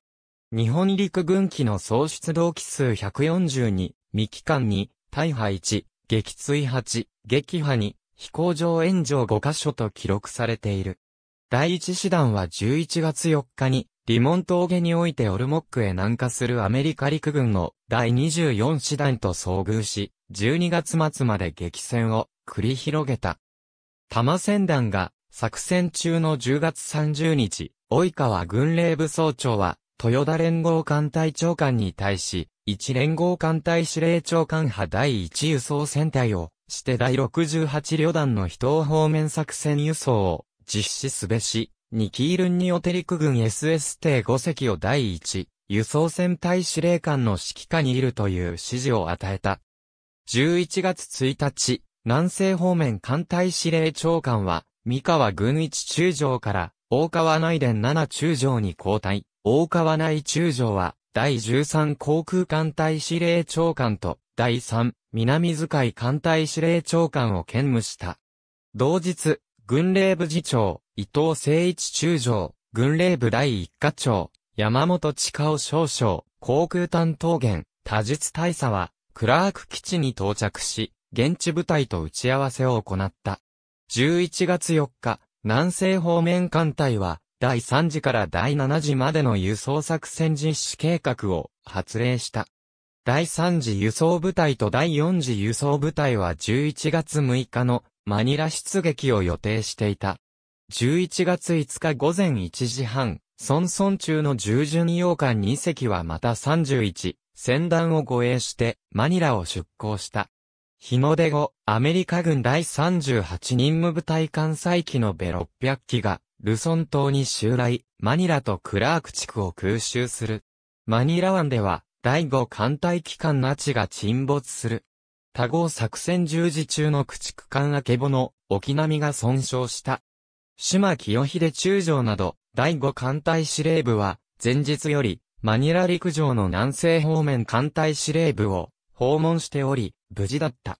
日本陸軍機の喪出動機数142、未期間に、大破1、撃墜8、撃破2、飛行場炎上5箇所と記録されている。第一師団は11月4日に、リモン峠においてオルモックへ南下するアメリカ陸軍の第24師団と遭遇し、12月末まで激戦を繰り広げた。多摩戦団が作戦中の10月30日、及川軍令部総長は豊田連合艦隊長官に対し、1連合艦隊司令長官派第1輸送船隊を、して第68旅団の人東方面作戦輸送を実施すべし、ニキールンにおて陸軍 SS 艇5隻を第1輸送船隊司令官の指揮下にいるという指示を与えた。11月1日、南西方面艦隊司令長官は、三河軍一中将から、大川内伝七中将に交代。大川内中将は、第13航空艦隊司令長官と、第3、南遣い艦隊司令長官を兼務した。同日、軍令部次長、伊藤誠一中将、軍令部第一課長、山本千顔少将、航空担当元、多術大佐は、クラーク基地に到着し、現地部隊と打ち合わせを行った。11月4日、南西方面艦隊は、第3次から第7次までの輸送作戦実施計画を発令した。第3次輸送部隊と第4次輸送部隊は11月6日のマニラ出撃を予定していた。11月5日午前1時半、孫孫中の従順洋艦2隻はまた31、船団を護衛してマニラを出港した。日の出後、アメリカ軍第38任務部隊艦載機のベ600機がルソン島に襲来、マニラとクラーク地区を空襲する。マニラ湾では、第5艦隊機関ナチが沈没する。多号作戦十字中の駆逐艦アけぼの、沖波が損傷した。島清秀中将など、第5艦隊司令部は、前日より、マニラ陸上の南西方面艦隊司令部を訪問しており、無事だった。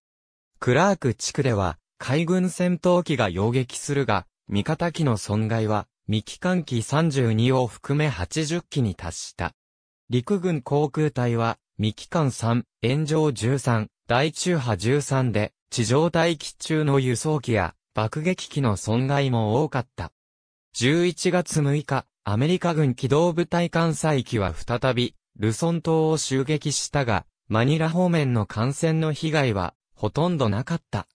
クラーク地区では、海軍戦闘機が擁撃するが、三方機の損害は、未機関機32を含め80機に達した。陸軍航空隊は、未機関3、炎上13、大中波13で、地上待機中の輸送機や爆撃機の損害も多かった。11月6日、アメリカ軍機動部隊艦載機は再び、ルソン島を襲撃したが、マニラ方面の艦船の被害は、ほとんどなかった。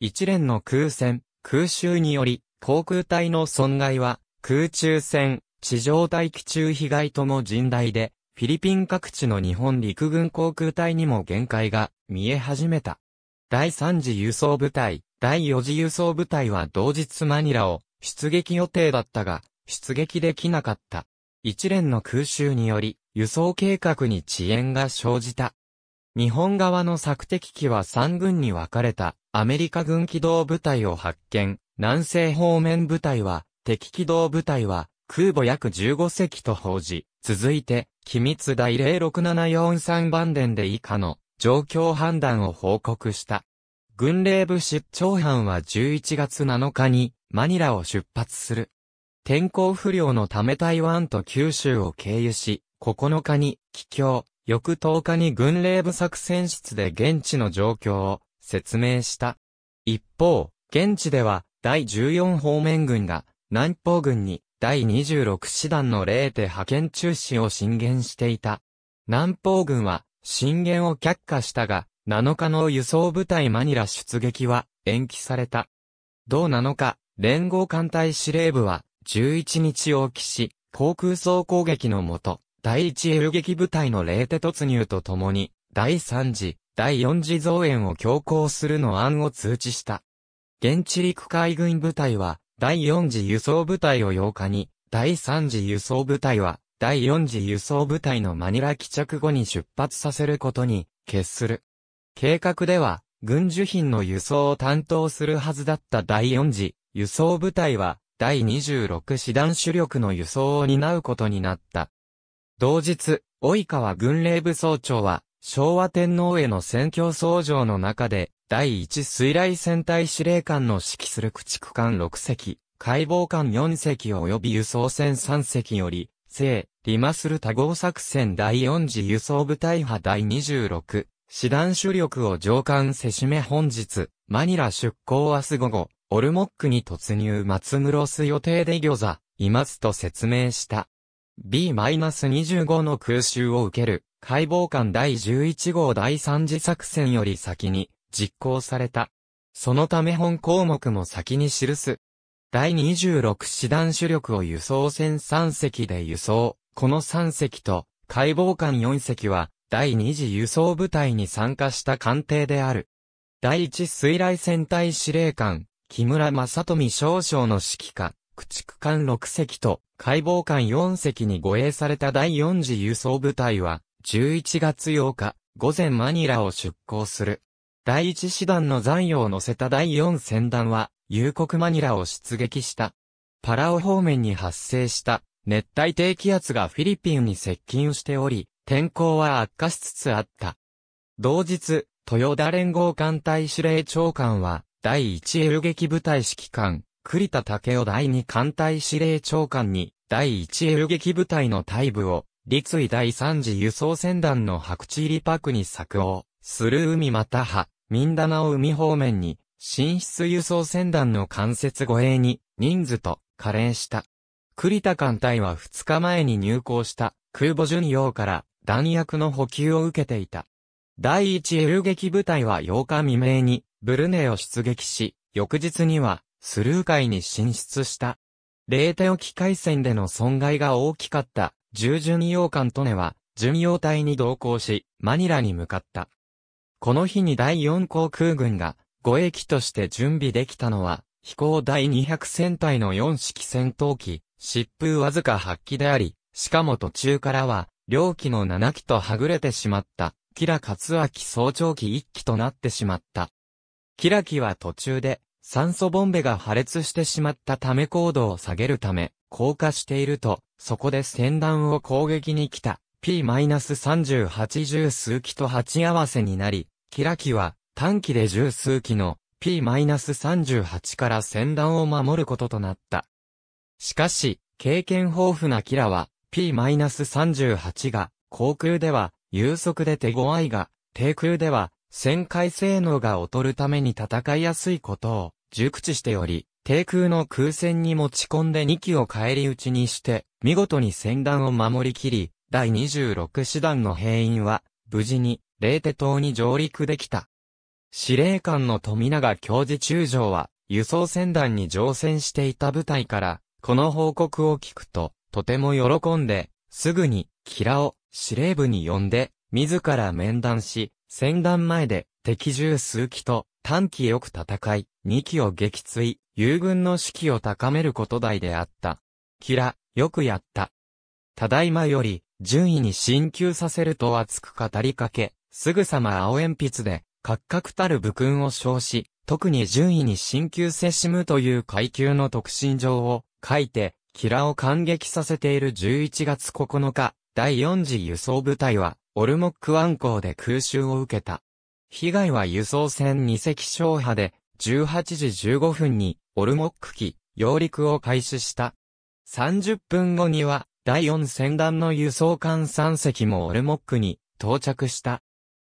一連の空戦、空襲により、航空隊の損害は、空中戦、地上大気中被害とも甚大で、フィリピン各地の日本陸軍航空隊にも限界が見え始めた。第3次輸送部隊、第4次輸送部隊は同日マニラを出撃予定だったが、出撃できなかった。一連の空襲により、輸送計画に遅延が生じた。日本側の索敵機は3軍に分かれたアメリカ軍機動部隊を発見、南西方面部隊は、敵機動部隊は、空母約15隻と報じ、続いて、機密第0 6 7 4 3番電で以下の状況判断を報告した。軍令部出張班は11月7日にマニラを出発する。天候不良のため台湾と九州を経由し、9日に帰郷、翌10日に軍令部作戦室で現地の状況を説明した。一方、現地では第14方面軍が南方軍に第26師団のーテ派遣中止を進言していた。南方軍は進言を却下したが、7日の輸送部隊マニラ出撃は延期された。同7日、連合艦隊司令部は11日を期し、航空総攻撃のもと、第1 l 撃部隊のー手突入とともに、第3次、第4次増援を強行するの案を通知した。現地陸海軍部隊は、第4次輸送部隊を8日に、第3次輸送部隊は、第4次輸送部隊のマニラ帰着後に出発させることに、決する。計画では、軍需品の輸送を担当するはずだった第4次輸送部隊は、第26師団主力の輸送を担うことになった。同日、及川軍令部総長は、昭和天皇への選挙奏上の中で、第1水雷戦隊司令官の指揮する駆逐艦6隻、解剖艦4隻及び輸送船3隻より、聖、リマスル多号作戦第4次輸送部隊派第26、師団主力を上官せしめ本日、マニラ出港明日午後、オルモックに突入松室す予定で魚座、いますと説明した。B-25 の空襲を受ける、解剖艦第11号第3次作戦より先に、実行された。そのため本項目も先に記す。第26師団主力を輸送船3隻で輸送。この3隻と解剖艦4隻は第2次輸送部隊に参加した艦艇である。第1水雷戦隊司令官、木村正富少将の指揮下、駆逐艦6隻と解剖艦4隻に護衛された第4次輸送部隊は11月8日午前マニラを出港する。第一師団の残余を乗せた第四戦団は、夕刻マニラを出撃した。パラオ方面に発生した熱帯低気圧がフィリピンに接近しており、天候は悪化しつつあった。同日、豊田連合艦隊司令長官は、第一エ撃部隊指揮官、栗田武雄第二艦隊司令長官に、第一エ撃部隊の隊部を、立位第三次輸送船団の白地入りパクに作応、する海または、ミンダナオ海方面に、進出輸送船団の間接護衛に、人数と、加齢した。栗田艦隊は2日前に入港した空母巡洋から弾薬の補給を受けていた。第一遊撃部隊は8日未明にブルネを出撃し、翌日にはスルー海に進出した。レーテ沖海戦での損害が大きかった従巡洋艦トネは巡洋隊に同行し、マニラに向かった。この日に第4航空軍が護衛機として準備できたのは、飛行第200戦隊の4式戦闘機、疾風わずか8機であり、しかも途中からは、両機の7機とはぐれてしまった、キラ勝明早朝機1機となってしまった。キラ機は途中で、酸素ボンベが破裂してしまったため高度を下げるため、降下していると、そこで戦弾を攻撃に来た、P-38 重数機と鉢合わせになり、キラキは短期で十数機の P-38 から戦乱を守ることとなった。しかし、経験豊富なキラは P-38 が航空では有速で手強いが、低空では旋回性能が劣るために戦いやすいことを熟知しており、低空の空戦に持ち込んで2機を返り討ちにして、見事に戦団を守りきり、第26師団の兵員は、無事にレーテ島に上陸できた。司令官の富永教授中将は、輸送船団に乗船していた部隊から、この報告を聞くと、とても喜んで、すぐに、キラを司令部に呼んで、自ら面談し、船団前で敵銃数機と短期よく戦い、2機を撃墜、友軍の士気を高めること代であった。キラ、よくやった。ただいまより、順位に進級させると熱く語りかけ、すぐさま青鉛筆で、カッカクたる武勲を称し、特に順位に進級せしむという階級の特進状を書いて、キラを感激させている11月9日、第4次輸送部隊は、オルモック湾港で空襲を受けた。被害は輸送船2隻小破で、18時15分に、オルモック機、揚陸を開始した。30分後には、第4船団の輸送艦3隻もオルモックに到着した。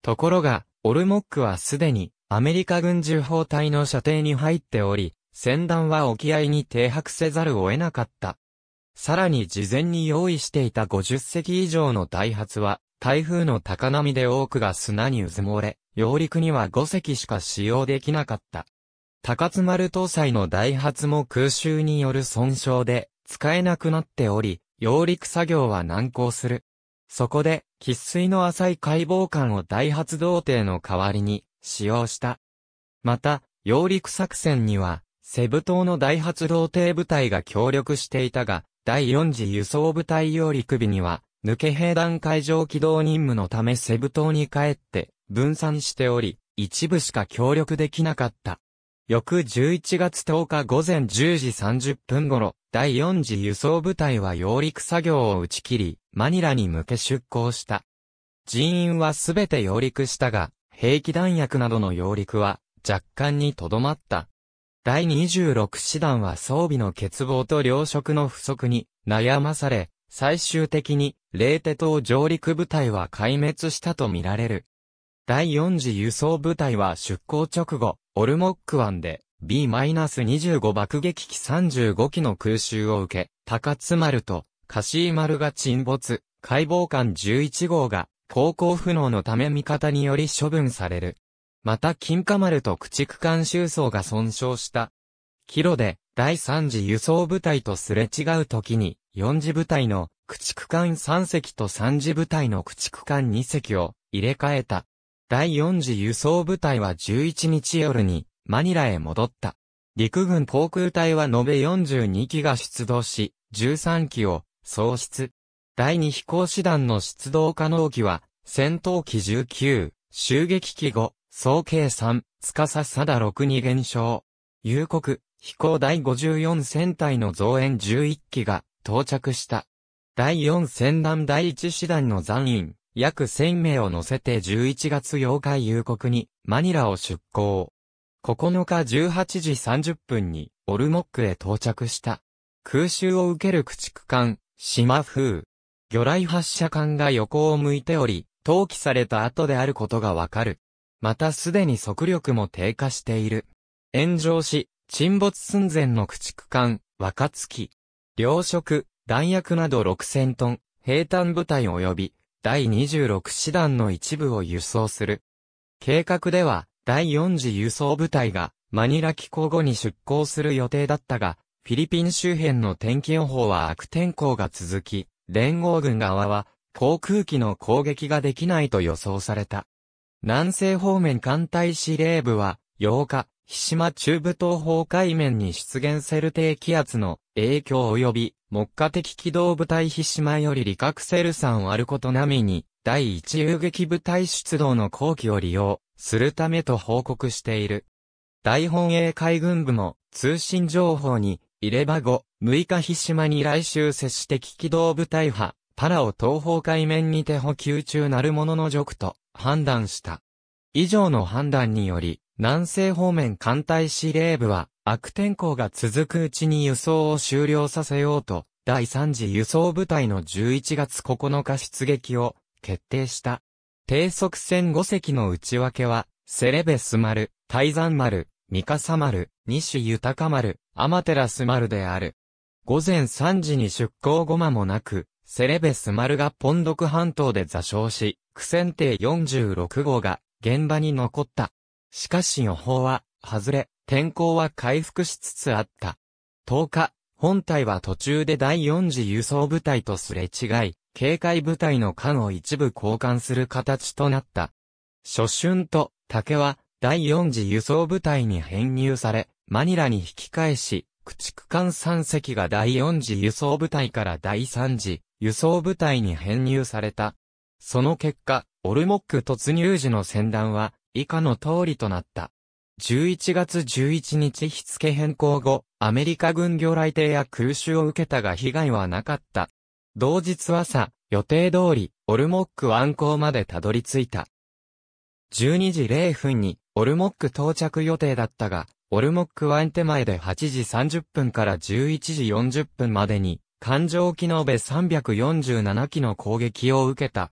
ところが、オルモックはすでに、アメリカ軍重砲隊の射程に入っており、船団は沖合に停泊せざるを得なかった。さらに事前に用意していた50隻以上の大発は、台風の高波で多くが砂にうずもれ、揚陸には5隻しか使用できなかった。高津丸搭載の大発も空襲による損傷で、使えなくなっており、揚陸作業は難航する。そこで、喫水の浅い解剖艦を大発動艇の代わりに使用した。また、揚陸作戦には、セブ島の大発動艇部隊が協力していたが、第四次輸送部隊揚陸日には、抜け兵団海上機動任務のためセブ島に帰って分散しており、一部しか協力できなかった。翌11月10日午前10時30分頃、第4次輸送部隊は揚陸作業を打ち切り、マニラに向け出港した。人員はすべて揚陸したが、兵器弾薬などの揚陸は若干にとどまった。第26師団は装備の欠乏と糧食の不足に悩まされ、最終的に、レーテ島上陸部隊は壊滅したとみられる。第4次輸送部隊は出港直後、オルモック湾で B-25 爆撃機35機の空襲を受け、高津丸とカシー丸が沈没、解剖艦11号が航行不能のため味方により処分される。また金華丸と駆逐艦収装が損傷した。キロで第3次輸送部隊とすれ違う時に、4次部隊の駆逐艦3隻と3次部隊の駆逐艦2隻を入れ替えた。第4次輸送部隊は11日夜にマニラへ戻った。陸軍航空隊は延べ42機が出動し、13機を喪失。第2飛行士団の出動可能機は、戦闘機19、襲撃機5、総計3、司貞6に減少。夕刻、飛行第54戦隊の増援11機が到着した。第4戦団第1師団の残員、約1000名を乗せて11月8日夕刻にマニラを出港。9日18時30分にオルモックへ到着した。空襲を受ける駆逐艦、島風。魚雷発射艦が横を向いており、投棄された後であることがわかる。またすでに速力も低下している。炎上し、沈没寸前の駆逐艦、若月。糧食、弾薬など6000トン、兵隊部隊及び第26師団の一部を輸送する。計画では、第4次輸送部隊が、マニラ機構後に出港する予定だったが、フィリピン周辺の天気予報は悪天候が続き、連合軍側は、航空機の攻撃ができないと予想された。南西方面艦隊司令部は、8日、菱島中部東方海面に出現する低気圧の影響及び目下的機動部隊必死前より理覚セルさんをあることなみに、第一遊撃部隊出動の後期を利用するためと報告している。大本営海軍部も通信情報に入れば後、6日必島に来週接して機動部隊派、パラを東方海面にて補給中なるものの辱と判断した。以上の判断により、南西方面艦隊司令部は、悪天候が続くうちに輸送を終了させようと、第3次輸送部隊の11月9日出撃を決定した。低速船5隻の内訳は、セレベス丸、ザ山丸、三笠丸、西豊丸、アマテラス丸である。午前3時に出港後間もなく、セレベス丸がポンドク半島で座礁し、苦戦艇46号が現場に残った。しかし予報は、外れ、天候は回復しつつあった。10日、本隊は途中で第4次輸送部隊とすれ違い、警戒部隊の艦を一部交換する形となった。初春と竹は第4次輸送部隊に編入され、マニラに引き返し、駆逐艦3隻が第4次輸送部隊から第3次輸送部隊に編入された。その結果、オルモック突入時の戦団は、以下の通りとなった。11月11日日付変更後、アメリカ軍魚雷艇や空襲を受けたが被害はなかった。同日朝、予定通り、オルモック湾港までたどり着いた。12時0分に、オルモック到着予定だったが、オルモック湾手前で8時30分から11時40分までに、艦上機延べ347機の攻撃を受けた。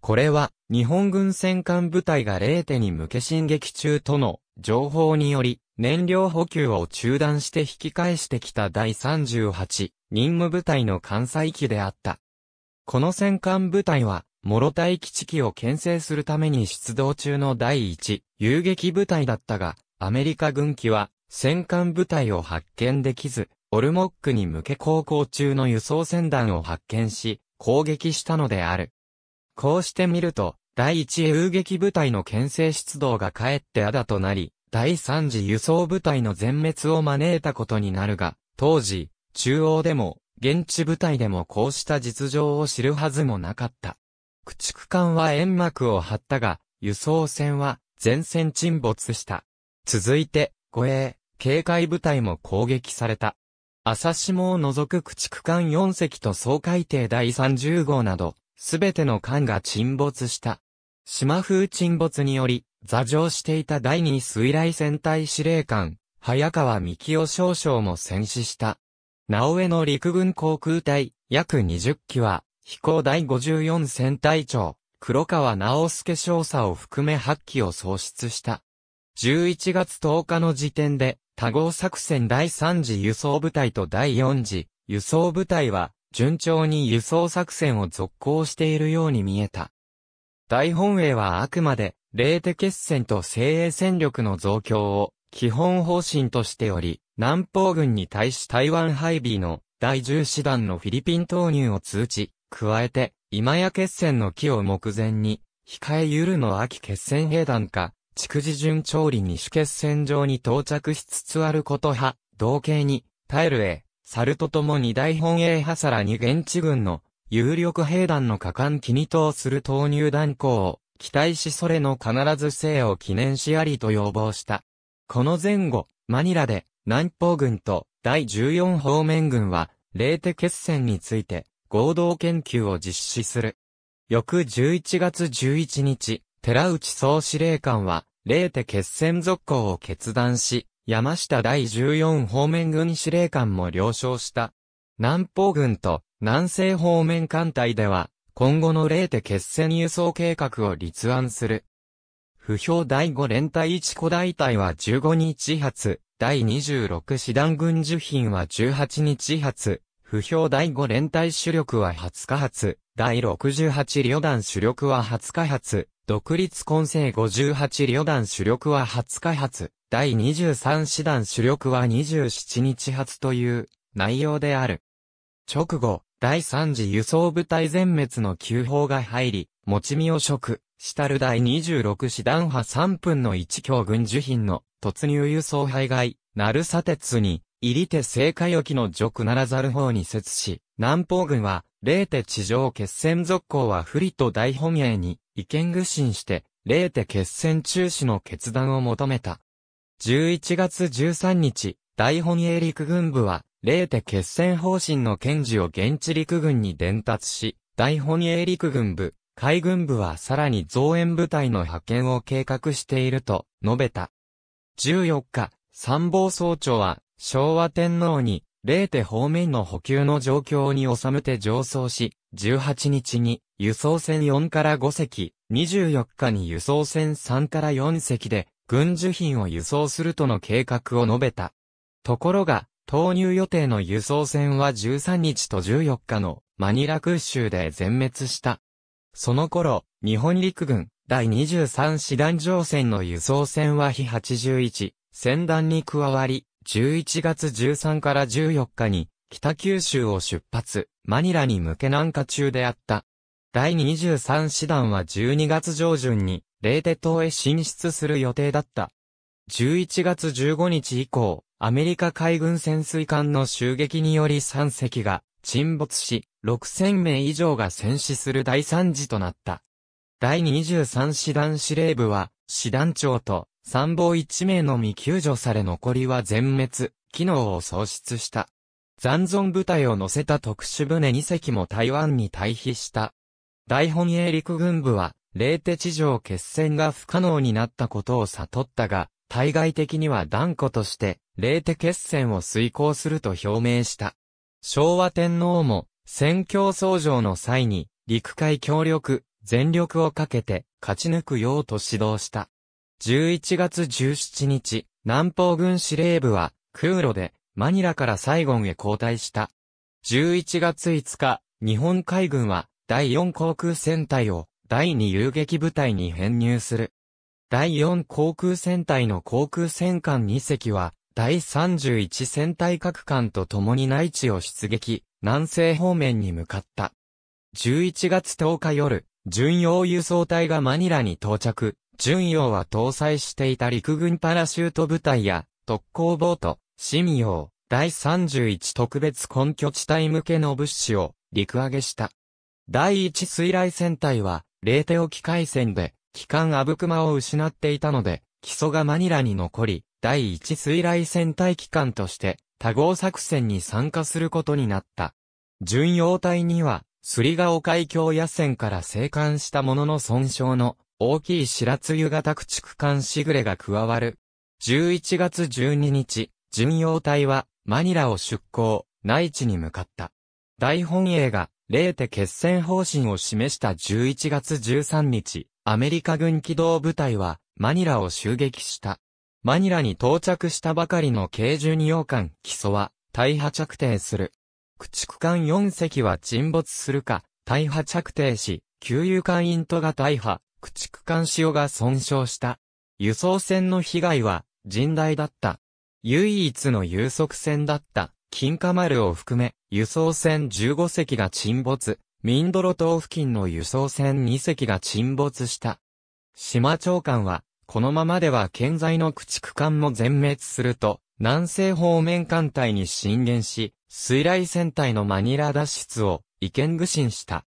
これは、日本軍戦艦部隊が0手に向け進撃中との情報により、燃料補給を中断して引き返してきた第38任務部隊の艦載機であった。この戦艦部隊は、諸田基地機を牽制するために出動中の第一遊撃部隊だったが、アメリカ軍機は戦艦部隊を発見できず、オルモックに向け航行中の輸送船団を発見し、攻撃したのである。こうして見ると、第一遊撃部隊の牽制出動がかえってあだとなり、第三次輸送部隊の全滅を招いたことになるが、当時、中央でも、現地部隊でもこうした実情を知るはずもなかった。駆逐艦は煙幕を張ったが、輸送船は前線沈没した。続いて、護衛、警戒部隊も攻撃された。朝霜を除く駆逐艦4隻と総海艇第30号など、すべての艦が沈没した。島風沈没により、座上していた第二水雷戦隊司令官、早川幹夫少将も戦死した。直江の陸軍航空隊、約20機は、飛行第54戦隊長、黒川直介少佐を含め8機を喪失した。11月10日の時点で、多号作戦第3次輸送部隊と第4次輸送部隊は、順調に輸送作戦を続行しているように見えた。大本営はあくまで、冷手決戦と精鋭戦力の増強を基本方針としており、南方軍に対し台湾配備の第十師団のフィリピン投入を通知、加えて、今や決戦の期を目前に、控えゆるの秋決戦兵団か、築地順調理西決戦場に到着しつつあることは、同型に、耐えるへ、猿と共に大本営派サラに現地軍の有力兵団の果敢気に通する投入弾行を期待しそれの必ず生を記念しありと要望した。この前後、マニラで南方軍と第14方面軍は、レーテ決戦について合同研究を実施する。翌11月11日、寺内総司令官は、レーテ決戦続行を決断し、山下第14方面軍司令官も了承した。南方軍と南西方面艦隊では、今後の0手決戦輸送計画を立案する。不評第5連隊1個大隊は15日発、第26師団軍受品は18日発、不評第5連隊主力は20日発、第68旅団主力は20日発、独立混成58旅団主力は20日発。第23師団主力は27日発という内容である。直後、第3次輸送部隊全滅の急報が入り、持ち身を食、したる第26師団派3分の1強軍需品の突入輸送排外、鳴沢鉄に、入り手聖火予期の除ならざる方に接し、南方軍は、零手地上決戦続行は不利と大本営に意見具進して、零手決戦中止の決断を求めた。11月13日、大本営陸軍部は、レーテ決戦方針の堅持を現地陸軍に伝達し、大本営陸軍部、海軍部はさらに増援部隊の派遣を計画していると述べた。14日、参謀総長は、昭和天皇に、レーテ方面の補給の状況に収めて上奏し、18日に輸送船4から5隻、24日に輸送船3から4隻で軍需品を輸送するとの計画を述べた。ところが、投入予定の輸送船は13日と14日のマニラ空襲で全滅した。その頃、日本陸軍第23師団乗船の輸送船は日81、船団に加わり、11月13から14日に北九州を出発、マニラに向け南下中であった。第23師団は12月上旬にレーテ島へ進出する予定だった。11月15日以降、アメリカ海軍潜水艦の襲撃により3隻が沈没し、6000名以上が戦死する大惨事となった。第23師団司令部は、師団長と参謀1名のみ救助され残りは全滅、機能を喪失した。残存部隊を乗せた特殊船2隻も台湾に退避した。大本営陸軍部は、レー地上決戦が不可能になったことを悟ったが、対外的には断固として、レー決戦を遂行すると表明した。昭和天皇も、戦況創上の際に、陸海協力、全力をかけて、勝ち抜くようと指導した。11月17日、南方軍司令部は、空路で、マニラからサイゴンへ交代した。11月5日、日本海軍は、第4航空戦隊を、第2遊撃部隊に編入する。第4航空戦隊の航空戦艦2隻は、第31戦隊各艦と共に内地を出撃、南西方面に向かった。11月10日夜、巡洋輸送隊がマニラに到着、巡洋は搭載していた陸軍パラシュート部隊や、特攻ボート、新洋、第31特別根拠地帯向けの物資を陸揚げした。第1水雷戦隊は、レーテ沖海戦で、機関アブクマを失っていたので、基礎がマニラに残り、第一水雷戦隊機関として、多号作戦に参加することになった。巡洋隊には、すりが海峡野戦から生還したものの損傷の大きい白露型駆逐艦しぐれが加わる。11月12日、巡洋隊はマニラを出港、内地に向かった。大本営がレーテ決戦方針を示した11月13日、アメリカ軍機動部隊は、マニラを襲撃した。マニラに到着したばかりの軽巡洋艦基礎は、大破着艇する。駆逐艦4隻は沈没するか、大破着艇し、給油艦イントが大破、駆逐艦潮が損傷した。輸送船の被害は、甚大だった。唯一の有速船だった、金華丸を含め、輸送船15隻が沈没、ミンドロ島付近の輸送船2隻が沈没した。島長官は、このままでは健在の駆逐艦も全滅すると、南西方面艦隊に進言し、水雷戦隊のマニラ脱出を意見具進した。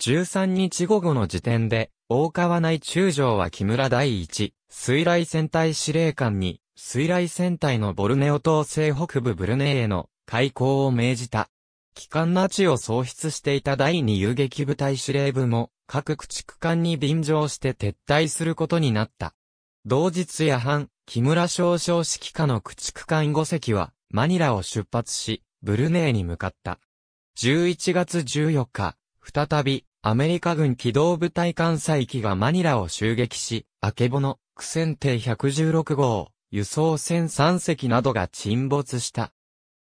13日午後の時点で、大川内中将は木村第一、水雷戦隊司令官に、水雷戦隊のボルネオ島西北部ブルネイへの開港を命じた。機関な地を喪失していた第二遊撃部隊司令部も、各駆逐艦に便乗して撤退することになった。同日夜半、木村少将指揮下の駆逐艦5隻は、マニラを出発し、ブルネーに向かった。11月14日、再び、アメリカ軍機動部隊艦載機がマニラを襲撃し、アケボノ、苦戦艇116号、輸送船3隻などが沈没した。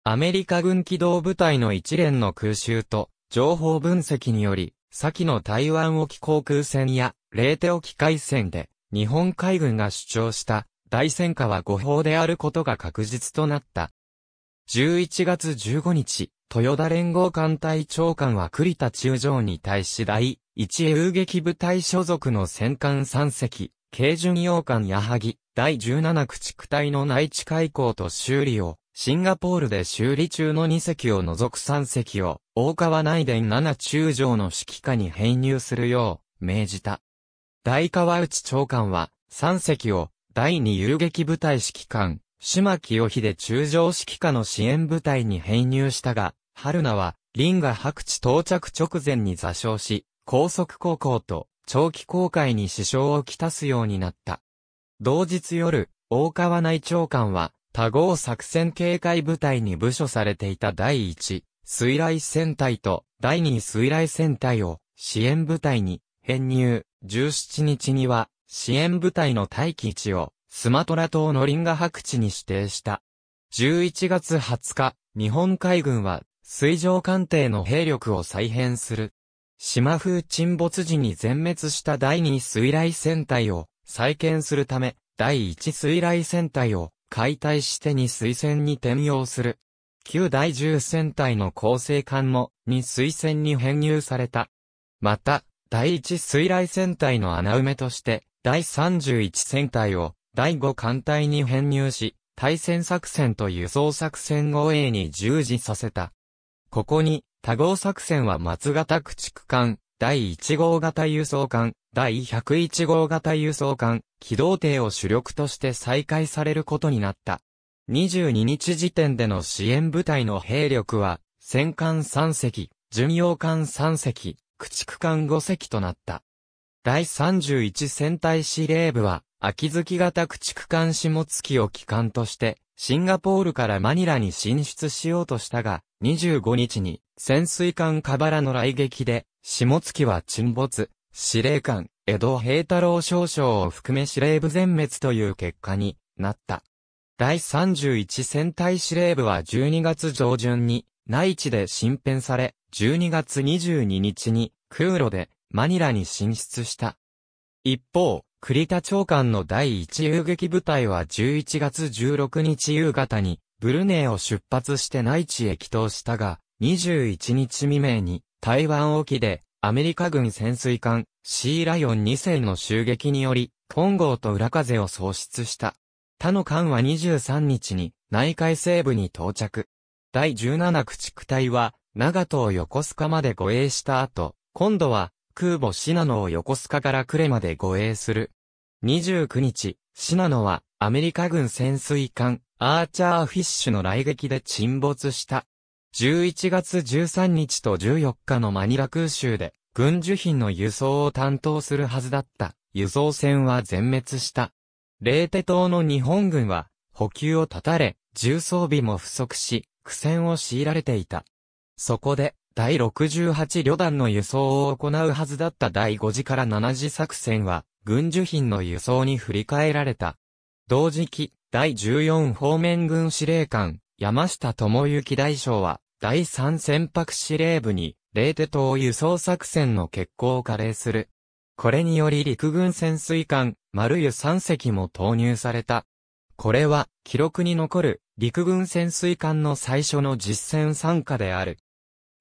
アメリカ軍機動部隊の一連の空襲と、情報分析により、先の台湾沖航空戦や、冷手沖海戦で、日本海軍が主張した、大戦火は誤報であることが確実となった。11月15日、豊田連合艦隊長官は栗田中将に対し第一遊撃部隊所属の戦艦3隻、軽巡洋艦矢作、第17駆逐隊の内地海港と修理をシンガポールで修理中の2隻を除く3隻を、大川内殿7中将の指揮下に編入するよう、命じた。大川内長官は、3隻を、第2遊撃部隊指揮官、島清秀中将指揮下の支援部隊に編入したが、春名は、林が白地到着直前に座礁し、高速航行と、長期航海に支障をきたすようになった。同日夜、大川内長官は、多合作戦警戒部隊に部署されていた第1水雷戦隊と第2水雷戦隊を支援部隊に編入。17日には支援部隊の待機地をスマトラ島のリンガ白地に指定した。11月20日、日本海軍は水上艦艇の兵力を再編する。島風沈没時に全滅した第2水雷戦隊を再建するため、第1水雷戦隊を解体して2水線に転用する。旧第10戦隊の構成艦も2水線に編入された。また、第1水雷戦隊の穴埋めとして、第31戦隊を第5艦隊に編入し、対戦作戦と輸送作戦護衛に従事させた。ここに、多号作戦は松型駆逐艦、第1号型輸送艦、第101号型輸送艦、機動艇を主力として再開されることになった。22日時点での支援部隊の兵力は、戦艦3隻、巡洋艦3隻、駆逐艦5隻となった。第31戦隊司令部は、秋月型駆逐艦下月を機関として、シンガポールからマニラに進出しようとしたが、25日に潜水艦カバラの来撃で、下月は沈没、司令官、江戸平太郎少将を含め司令部全滅という結果になった。第31戦隊司令部は12月上旬に内地で新編され、12月22日に空路でマニラに進出した。一方、栗田長官の第一遊撃部隊は11月16日夕方にブルネーを出発して内地へ帰投したが、21日未明に台湾沖でアメリカ軍潜水艦、シーライオン2世の襲撃により、本号と裏風を喪失した。他の艦は23日に、内海西部に到着。第17駆逐隊は、長門を横須賀まで護衛した後、今度は、空母シナノを横須賀から呉まで護衛する。29日、シナノは、アメリカ軍潜水艦、アーチャーフィッシュの来撃で沈没した。11月13日と14日のマニラ空襲で、軍需品の輸送を担当するはずだった輸送船は全滅した。レーテ島の日本軍は補給を断たれ、重装備も不足し、苦戦を強いられていた。そこで、第68旅団の輸送を行うはずだった第5次から7次作戦は、軍需品の輸送に振り替えられた。同時期、第14方面軍司令官、山下智之大将は、第3船舶司令部に、レーテ島輸送作戦の決行を加齢する。これにより陸軍潜水艦、丸湯3隻も投入された。これは、記録に残る、陸軍潜水艦の最初の実戦参加である。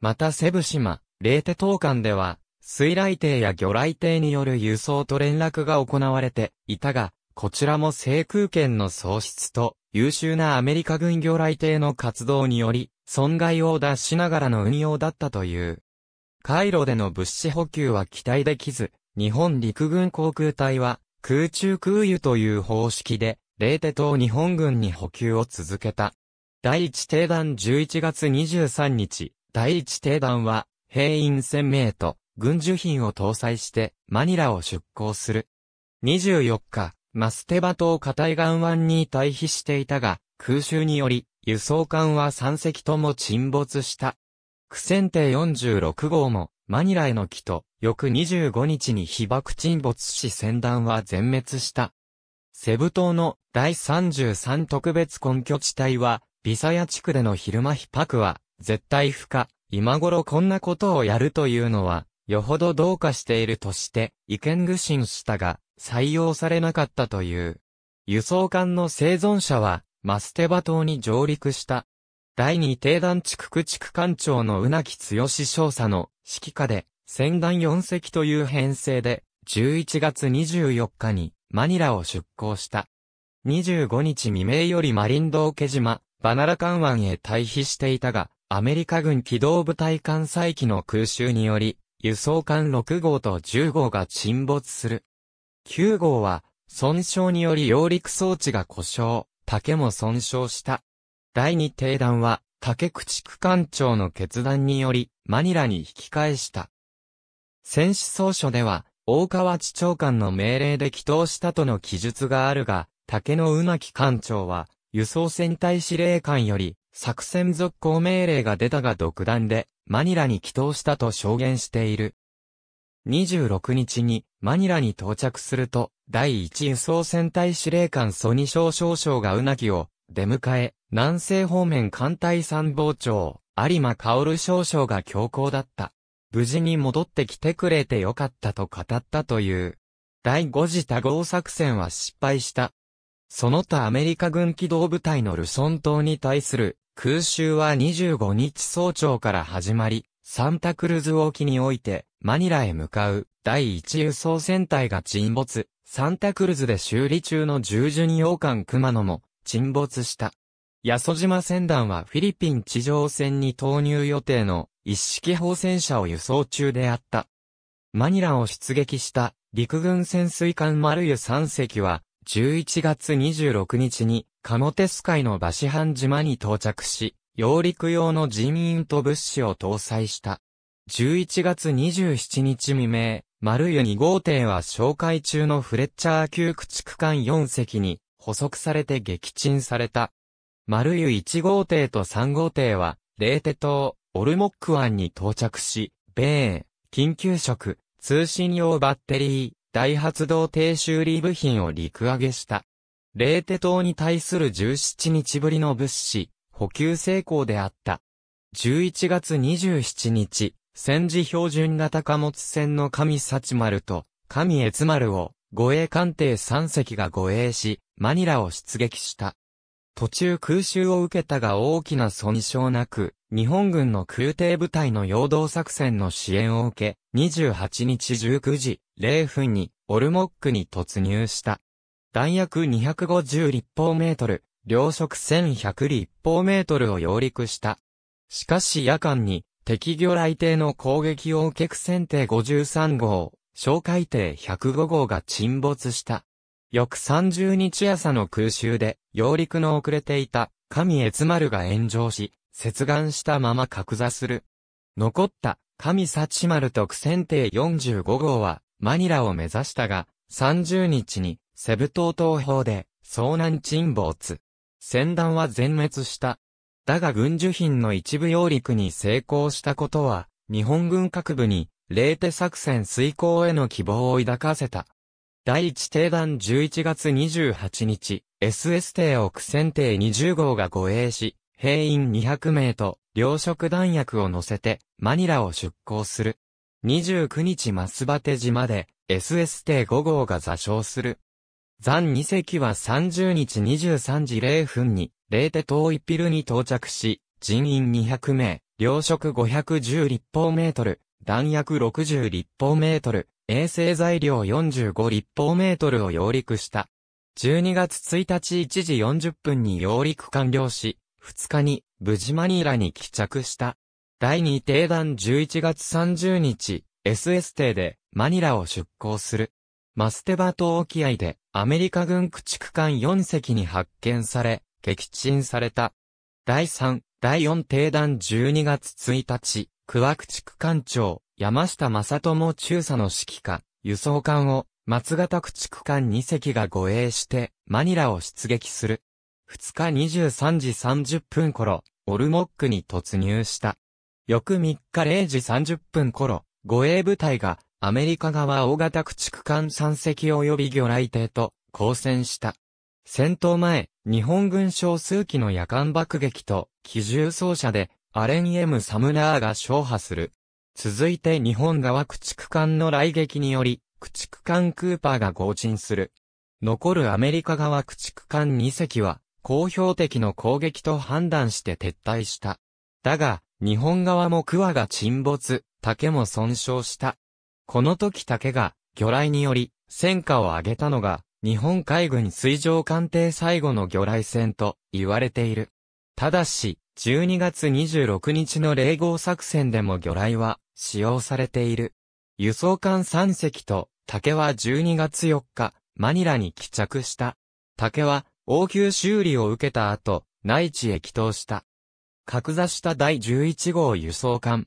また、セブ島、レーテ島間では、水雷艇や魚雷艇による輸送と連絡が行われていたが、こちらも制空権の喪失と、優秀なアメリカ軍魚雷艇の活動により、損害を脱しながらの運用だったという。回路での物資補給は期待できず、日本陸軍航空隊は空中空輸という方式で、レーテ島日本軍に補給を続けた。第一定団11月23日、第一定団は、兵員1000名と、軍需品を搭載して、マニラを出港する。24日、マステバ島片海岸湾に退避していたが、空襲により、輸送艦は3隻とも沈没した。苦戦艇46号も、マニラへの帰途、翌25日に被爆沈没し船団は全滅した。セブ島の第33特別根拠地帯は、ビサヤ地区での昼間被爆は、絶対不可。今頃こんなことをやるというのは、よほどどうかしているとして、意見具心したが、採用されなかったという。輸送艦の生存者は、マステバ島に上陸した。第二定団地区区地区官庁の宇木強少佐の指揮下で、船団4隻という編成で、11月24日にマニラを出港した。25日未明よりマリン道家島、バナラカン湾へ退避していたが、アメリカ軍機動部隊艦載機の空襲により、輸送艦6号と10号が沈没する。9号は、損傷により揚陸装置が故障。竹も損傷した。第二帝団は、竹口区艦長の決断により、マニラに引き返した。戦死総書では、大川地長官の命令で祈祷したとの記述があるが、竹のうなき艦長は、輸送船隊司令官より、作戦続行命令が出たが独断で、マニラに祈祷したと証言している。26日に、マニラに到着すると、第1輸送船隊司令官ソニ少少将がうなぎを出迎え、南西方面艦隊参謀長、有馬薫少将が強行だった。無事に戻ってきてくれてよかったと語ったという。第5次多合作戦は失敗した。その他アメリカ軍機動部隊のルソン島に対する空襲は25日早朝から始まり、サンタクルズ沖においてマニラへ向かう第1輸送船隊が沈没。サンタクルズで修理中の従順洋艦熊野も沈没した。八十島船団はフィリピン地上戦に投入予定の一式砲戦車を輸送中であった。マニラを出撃した陸軍潜水艦マルユ3隻は11月26日にカモテス海のバシハン島に到着し、揚陸用の人員と物資を搭載した。11月27日未明、丸湯2号艇は紹介中のフレッチャー級駆逐艦4隻に補足されて撃沈された。丸湯1号艇と3号艇は、レーテ島、オルモック湾に到着し、米、緊急食、通信用バッテリー、大発動停修理部品を陸揚げした。レーテ島に対する17日ぶりの物資、補給成功であった。11月27日、戦時標準型貨物船の神幸丸と神越丸を護衛艦艇3隻が護衛し、マニラを出撃した。途中空襲を受けたが大きな損傷なく、日本軍の空挺部隊の陽動作戦の支援を受け、28日19時0分にオルモックに突入した。弾薬250立方メートル、両側1100立方メートルを揚陸した。しかし夜間に敵魚雷艇の攻撃を受け苦戦艇53号、哨戒艇105号が沈没した。翌30日朝の空襲で、揚陸の遅れていた、神越丸が炎上し、接岸したまま格座する。残った、神幸丸と苦戦艇45号は、マニラを目指したが、30日に、セブ島東方で、遭難沈没。船団は全滅した。だが軍需品の一部揚陸に成功したことは、日本軍各部に、レーテ作戦遂行への希望を抱かせた。第一定団11月28日、SS 艇奥戦艇20号が護衛し、兵員200名と、両食弾薬を乗せて、マニラを出港する。29日マスバテ島で、SS 艇5号が座礁する。残2隻は30日23時0分に、レーテ島イピルに到着し、人員200名、糧食510立方メートル、弾薬60立方メートル、衛星材料45立方メートルを揚陸した。12月1日1時40分に揚陸完了し、2日に、無事マニラに帰着した。第2定団11月30日、SS 艇で、マニラを出港する。マステバ島沖合で、アメリカ軍駆逐艦4隻に発見され、撃沈された。第3、第4定団12月1日、桑駆逐艦長、山下正友中佐の指揮官、輸送艦を、松型駆逐艦2隻が護衛して、マニラを出撃する。2日23時30分頃、オルモックに突入した。翌3日0時30分頃、護衛部隊がアメリカ側大型駆逐艦3隻及び魚雷艇と交戦した。戦闘前、日本軍少数機の夜間爆撃と機銃奏者でアレン・エム・サムラーが勝破する。続いて日本側駆逐艦の雷撃により、駆逐艦クーパーが合沈する。残るアメリカ側駆逐艦2隻は、公表的の攻撃と判断して撤退した。だが、日本側もワが沈没、竹も損傷した。この時竹が、魚雷により、戦果を上げたのが、日本海軍水上艦艇最後の魚雷戦と言われている。ただし、12月26日の霊号作戦でも魚雷は使用されている。輸送艦3隻と竹は12月4日、マニラに帰着した。竹は応急修理を受けた後、内地へ帰投した。格座した第11号輸送艦、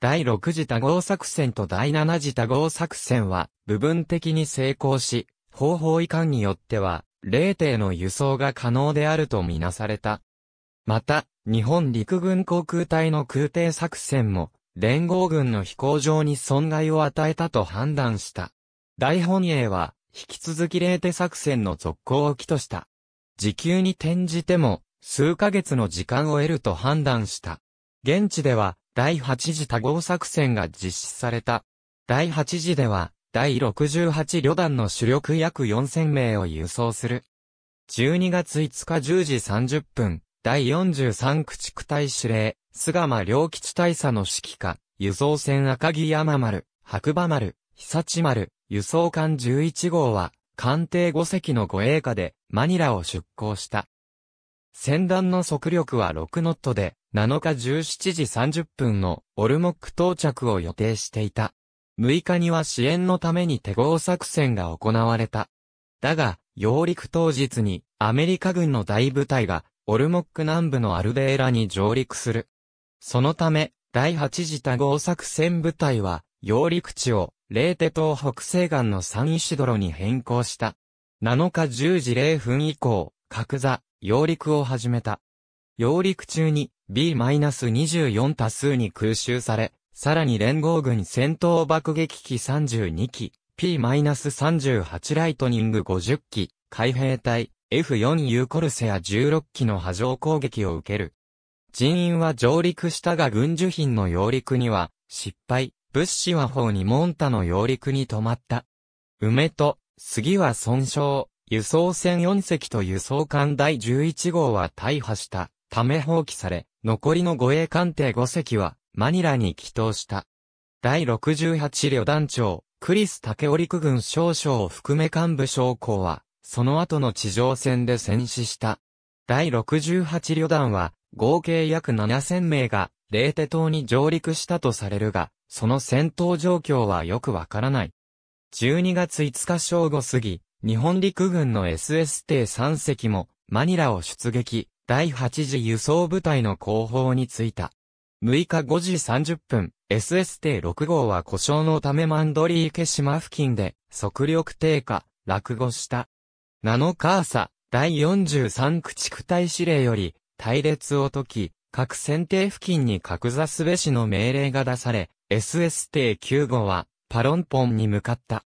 第6次多合作戦と第7次多合作戦は部分的に成功し、方法移管によっては、霊帝の輸送が可能であるとみなされた。また、日本陸軍航空隊の空挺作戦も、連合軍の飛行場に損害を与えたと判断した。大本営は、引き続き霊帝作戦の続行を期とした。時給に転じても、数ヶ月の時間を得ると判断した。現地では、第8次多合作戦が実施された。第8次では、第68旅団の主力約4000名を輸送する。12月5日10時30分、第43駆逐隊司令、菅間良吉大佐の指揮下、輸送船赤城山丸、白馬丸、久地丸、輸送艦11号は、艦艇5隻の護衛下で、マニラを出港した。戦団の速力は6ノットで、7日17時30分のオルモック到着を予定していた。6日には支援のために手合作戦が行われた。だが、揚陸当日にアメリカ軍の大部隊がオルモック南部のアルデーラに上陸する。そのため、第8次多合作戦部隊は、揚陸地を、レーテ島北西岸のサンイシドロに変更した。7日10時0分以降、角座、揚陸を始めた。揚陸中に B-24 多数に空襲され、さらに連合軍戦闘爆撃機32機、P-38 ライトニング50機、海兵隊 f 4ーコルセア16機の波状攻撃を受ける。人員は上陸したが軍需品の揚陸には失敗、物資は方にモンタの揚陸に止まった。梅と杉は損傷、輸送船4隻と輸送艦第11号は大破したため放棄され、残りの護衛艦艇5隻はマニラに帰投した。第68旅団長、クリスタケオリク軍少将を含め幹部将校は、その後の地上戦で戦死した。第68旅団は、合計約7000名が、レーテ島に上陸したとされるが、その戦闘状況はよくわからない。12月5日正午過ぎ、日本陸軍の SS 艇3隻も、マニラを出撃、第8次輸送部隊の後方に着いた。6日5時30分、SS 艇6号は故障のためマンドリー池島付近で、速力低下、落語した。7日朝、第43駆逐隊司令より、隊列を解き、各船艇付近に格座すべしの命令が出され、SS 艇9号は、パロンポンに向かった。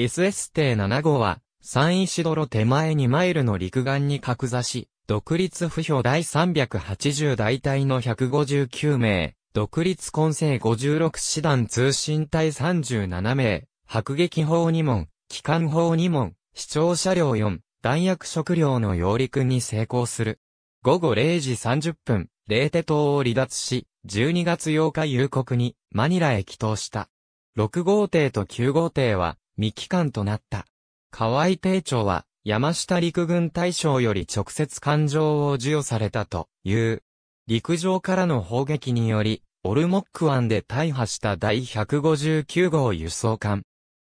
SS t 7号は、サンシドロ手前2マイルの陸岸に格座し、独立不評第380大隊の159名、独立混成56師団通信隊37名、迫撃砲2門、機関砲2門、視聴車両4、弾薬食料の揚陸に成功する。午後0時30分、レーテ島を離脱し、12月8日夕刻にマニラへ帰島した。6号艇と9号艇は未帰還となった。河合定長は、山下陸軍大将より直接感情を授与されたという。陸上からの砲撃により、オルモック湾で大破した第159号輸送艦。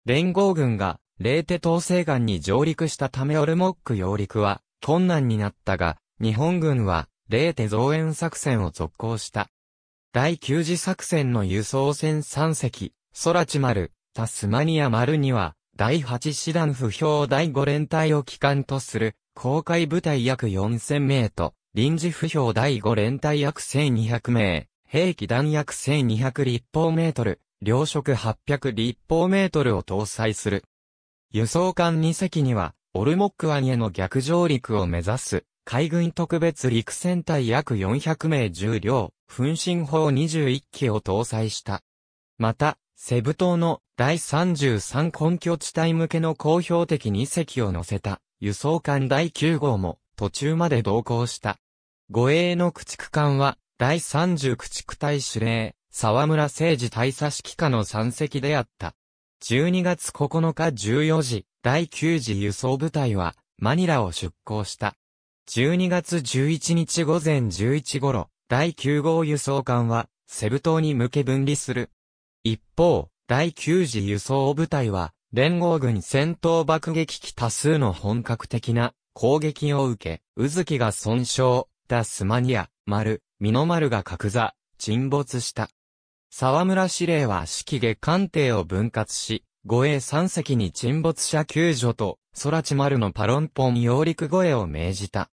連合軍が、レーテ統制岸に上陸したためオルモック揚陸は困難になったが、日本軍は、レーテ増援作戦を続行した。第9次作戦の輸送船3隻、空地丸、タスマニア丸には、第8師団不評第5連隊を機関とする、公開部隊約4000名と、臨時不評第5連隊約1200名、兵器弾約1200立方メートル、両食800立方メートルを搭載する。輸送艦2隻には、オルモック湾への逆上陸を目指す、海軍特別陸戦隊約400名重量、噴進砲21機を搭載した。また、セブ島の第33根拠地帯向けの公表的に席を乗せた輸送艦第9号も途中まで同行した。護衛の駆逐艦は第30駆逐隊司令、沢村誠二大佐指揮下の山席であった。12月9日14時、第9次輸送部隊はマニラを出港した。12月11日午前11頃、第9号輸送艦はセブ島に向け分離する一方、第9次輸送部隊は、連合軍戦闘爆撃機多数の本格的な攻撃を受け、宇月が損傷、ダスマニア、丸、ミノ丸が格座、沈没した。沢村司令は指揮下艦艇を分割し、護衛3隻に沈没者救助と、空地丸のパロンポン揚陸護衛を命じた。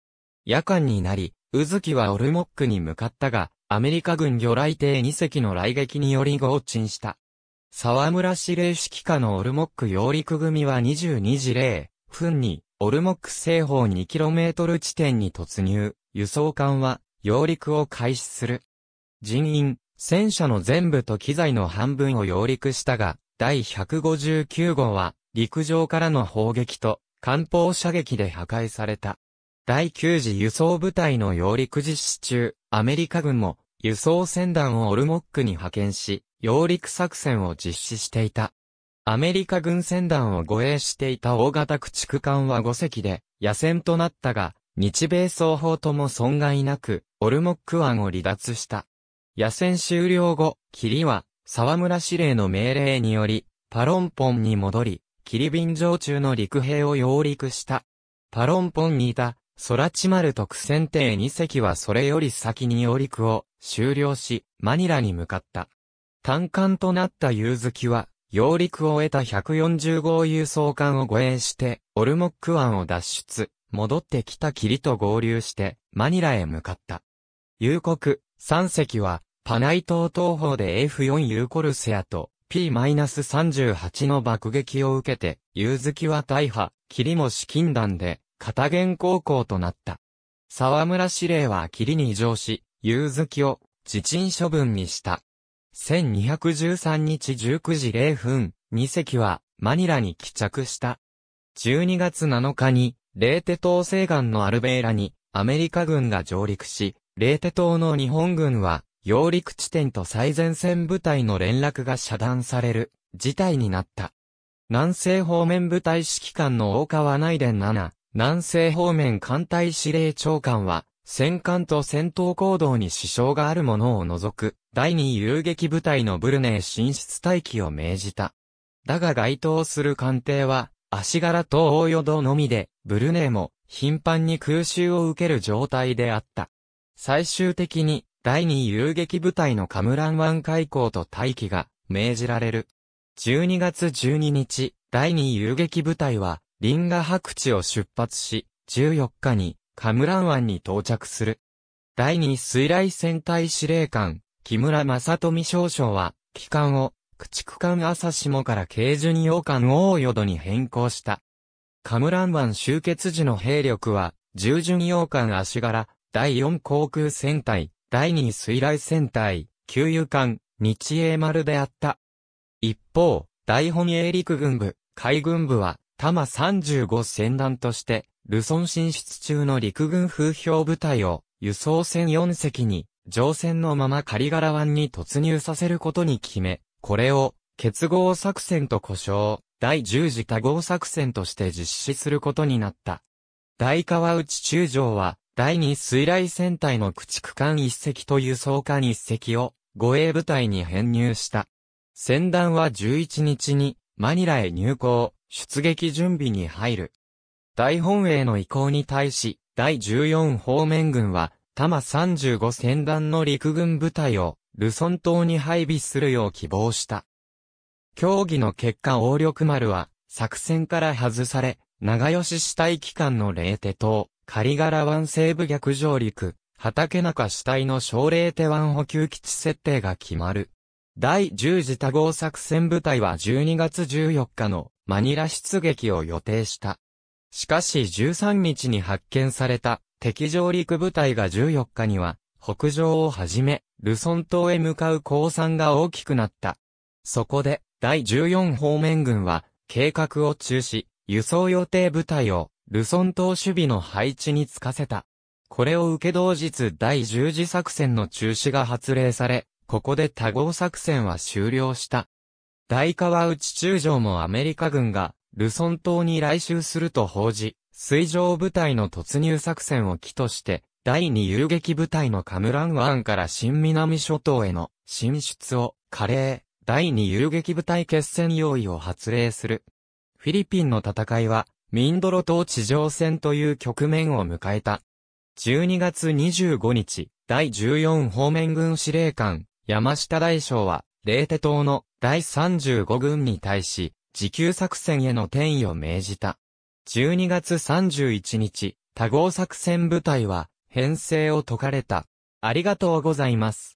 夜間になり、宇月はオルモックに向かったが、アメリカ軍魚雷艇2隻の雷撃により合沈した。沢村司令指揮下のオルモック揚陸組は22時0分に、オルモック西方 2km 地点に突入、輸送艦は揚陸を開始する。人員、戦車の全部と機材の半分を揚陸したが、第159号は陸上からの砲撃と艦砲射撃で破壊された。第9次輸送部隊の揚陸実施中、アメリカ軍も輸送船団をオルモックに派遣し、揚陸作戦を実施していた。アメリカ軍船団を護衛していた大型駆逐艦は5隻で、野戦となったが、日米双方とも損害なく、オルモック湾を離脱した。野戦終了後、霧は、沢村司令の命令により、パロンポンに戻り、霧便上中の陸兵を揚陸した。パロンポンにいた、空地丸特選艇2隻はそれより先に揚陸を終了し、マニラに向かった。単艦となった夕月は、揚陸を終えた140号輸送艦を護衛して、オルモック湾を脱出、戻ってきた霧と合流して、マニラへ向かった。夕刻、3隻は、パナイ島東方で F4 ユーコルセアと P-38 の爆撃を受けて、夕月は大破、霧も資金弾で片原高校となった。沢村司令は霧に異常し、夕月を自陳処分にした。1213日19時0分、2隻はマニラに帰着した。12月7日に、レーテ島西岸のアルベーラにアメリカ軍が上陸し、レーテ島の日本軍は、揚陸地点と最前線部隊の連絡が遮断される事態になった。南西方面部隊指揮官の大川内伝7、南西方面艦隊司令長官は、戦艦と戦闘行動に支障があるものを除く、第二遊撃部隊のブルネー進出待機を命じた。だが該当する艦艇は、足柄と大淀のみで、ブルネーも頻繁に空襲を受ける状態であった。最終的に、第二遊撃部隊のカムラン湾海溝と待機が命じられる。12月12日、第二遊撃部隊は、リンガ白地を出発し、14日にカムラン湾に到着する。第二水雷戦隊司令官、木村正富少将は、機関を、駆逐艦朝下から軽巡洋艦大淀に変更した。カムラン湾集結時の兵力は、従巡洋艦足柄、第四航空戦隊、第二水雷戦隊、給油艦、日英丸であった。一方、大本営陸軍部、海軍部は、多摩35船団として、ルソン進出中の陸軍風評部隊を輸送船4隻に、乗船のまま仮柄湾に突入させることに決め、これを結合作戦と呼称、第10次多合作戦として実施することになった。大川内中将は、第2水雷戦隊の駆逐艦1隻と輸送艦1隻を、護衛部隊に編入した。船団は11日に、マニラへ入港、出撃準備に入る。大本営の意向に対し、第14方面軍は、多摩35戦団の陸軍部隊を、ルソン島に配備するよう希望した。協議の結果王力丸は、作戦から外され、長吉死体機関の霊手島、ガ柄湾西部逆上陸、畑中死体の奨励手湾補給基地設定が決まる。第10次多号作戦部隊は12月14日のマニラ出撃を予定した。しかし13日に発見された敵上陸部隊が14日には北上をはじめ、ルソン島へ向かう降参が大きくなった。そこで、第14方面軍は、計画を中止、輸送予定部隊を、ルソン島守備の配置につかせた。これを受け同日第10次作戦の中止が発令され、ここで多合作戦は終了した。大川内中将もアメリカ軍が、ルソン島に来襲すると報じ、水上部隊の突入作戦を起として、第二遊撃部隊のカムラン湾から新南諸島への進出を、加齢、第二遊撃部隊決戦用意を発令する。フィリピンの戦いは、ミンドロ島地上戦という局面を迎えた。12月25日、第14方面軍司令官、山下大将は、霊手島の第35軍に対し、持久作戦への転移を命じた。12月31日、多合作戦部隊は、編成を解かれた。ありがとうございます。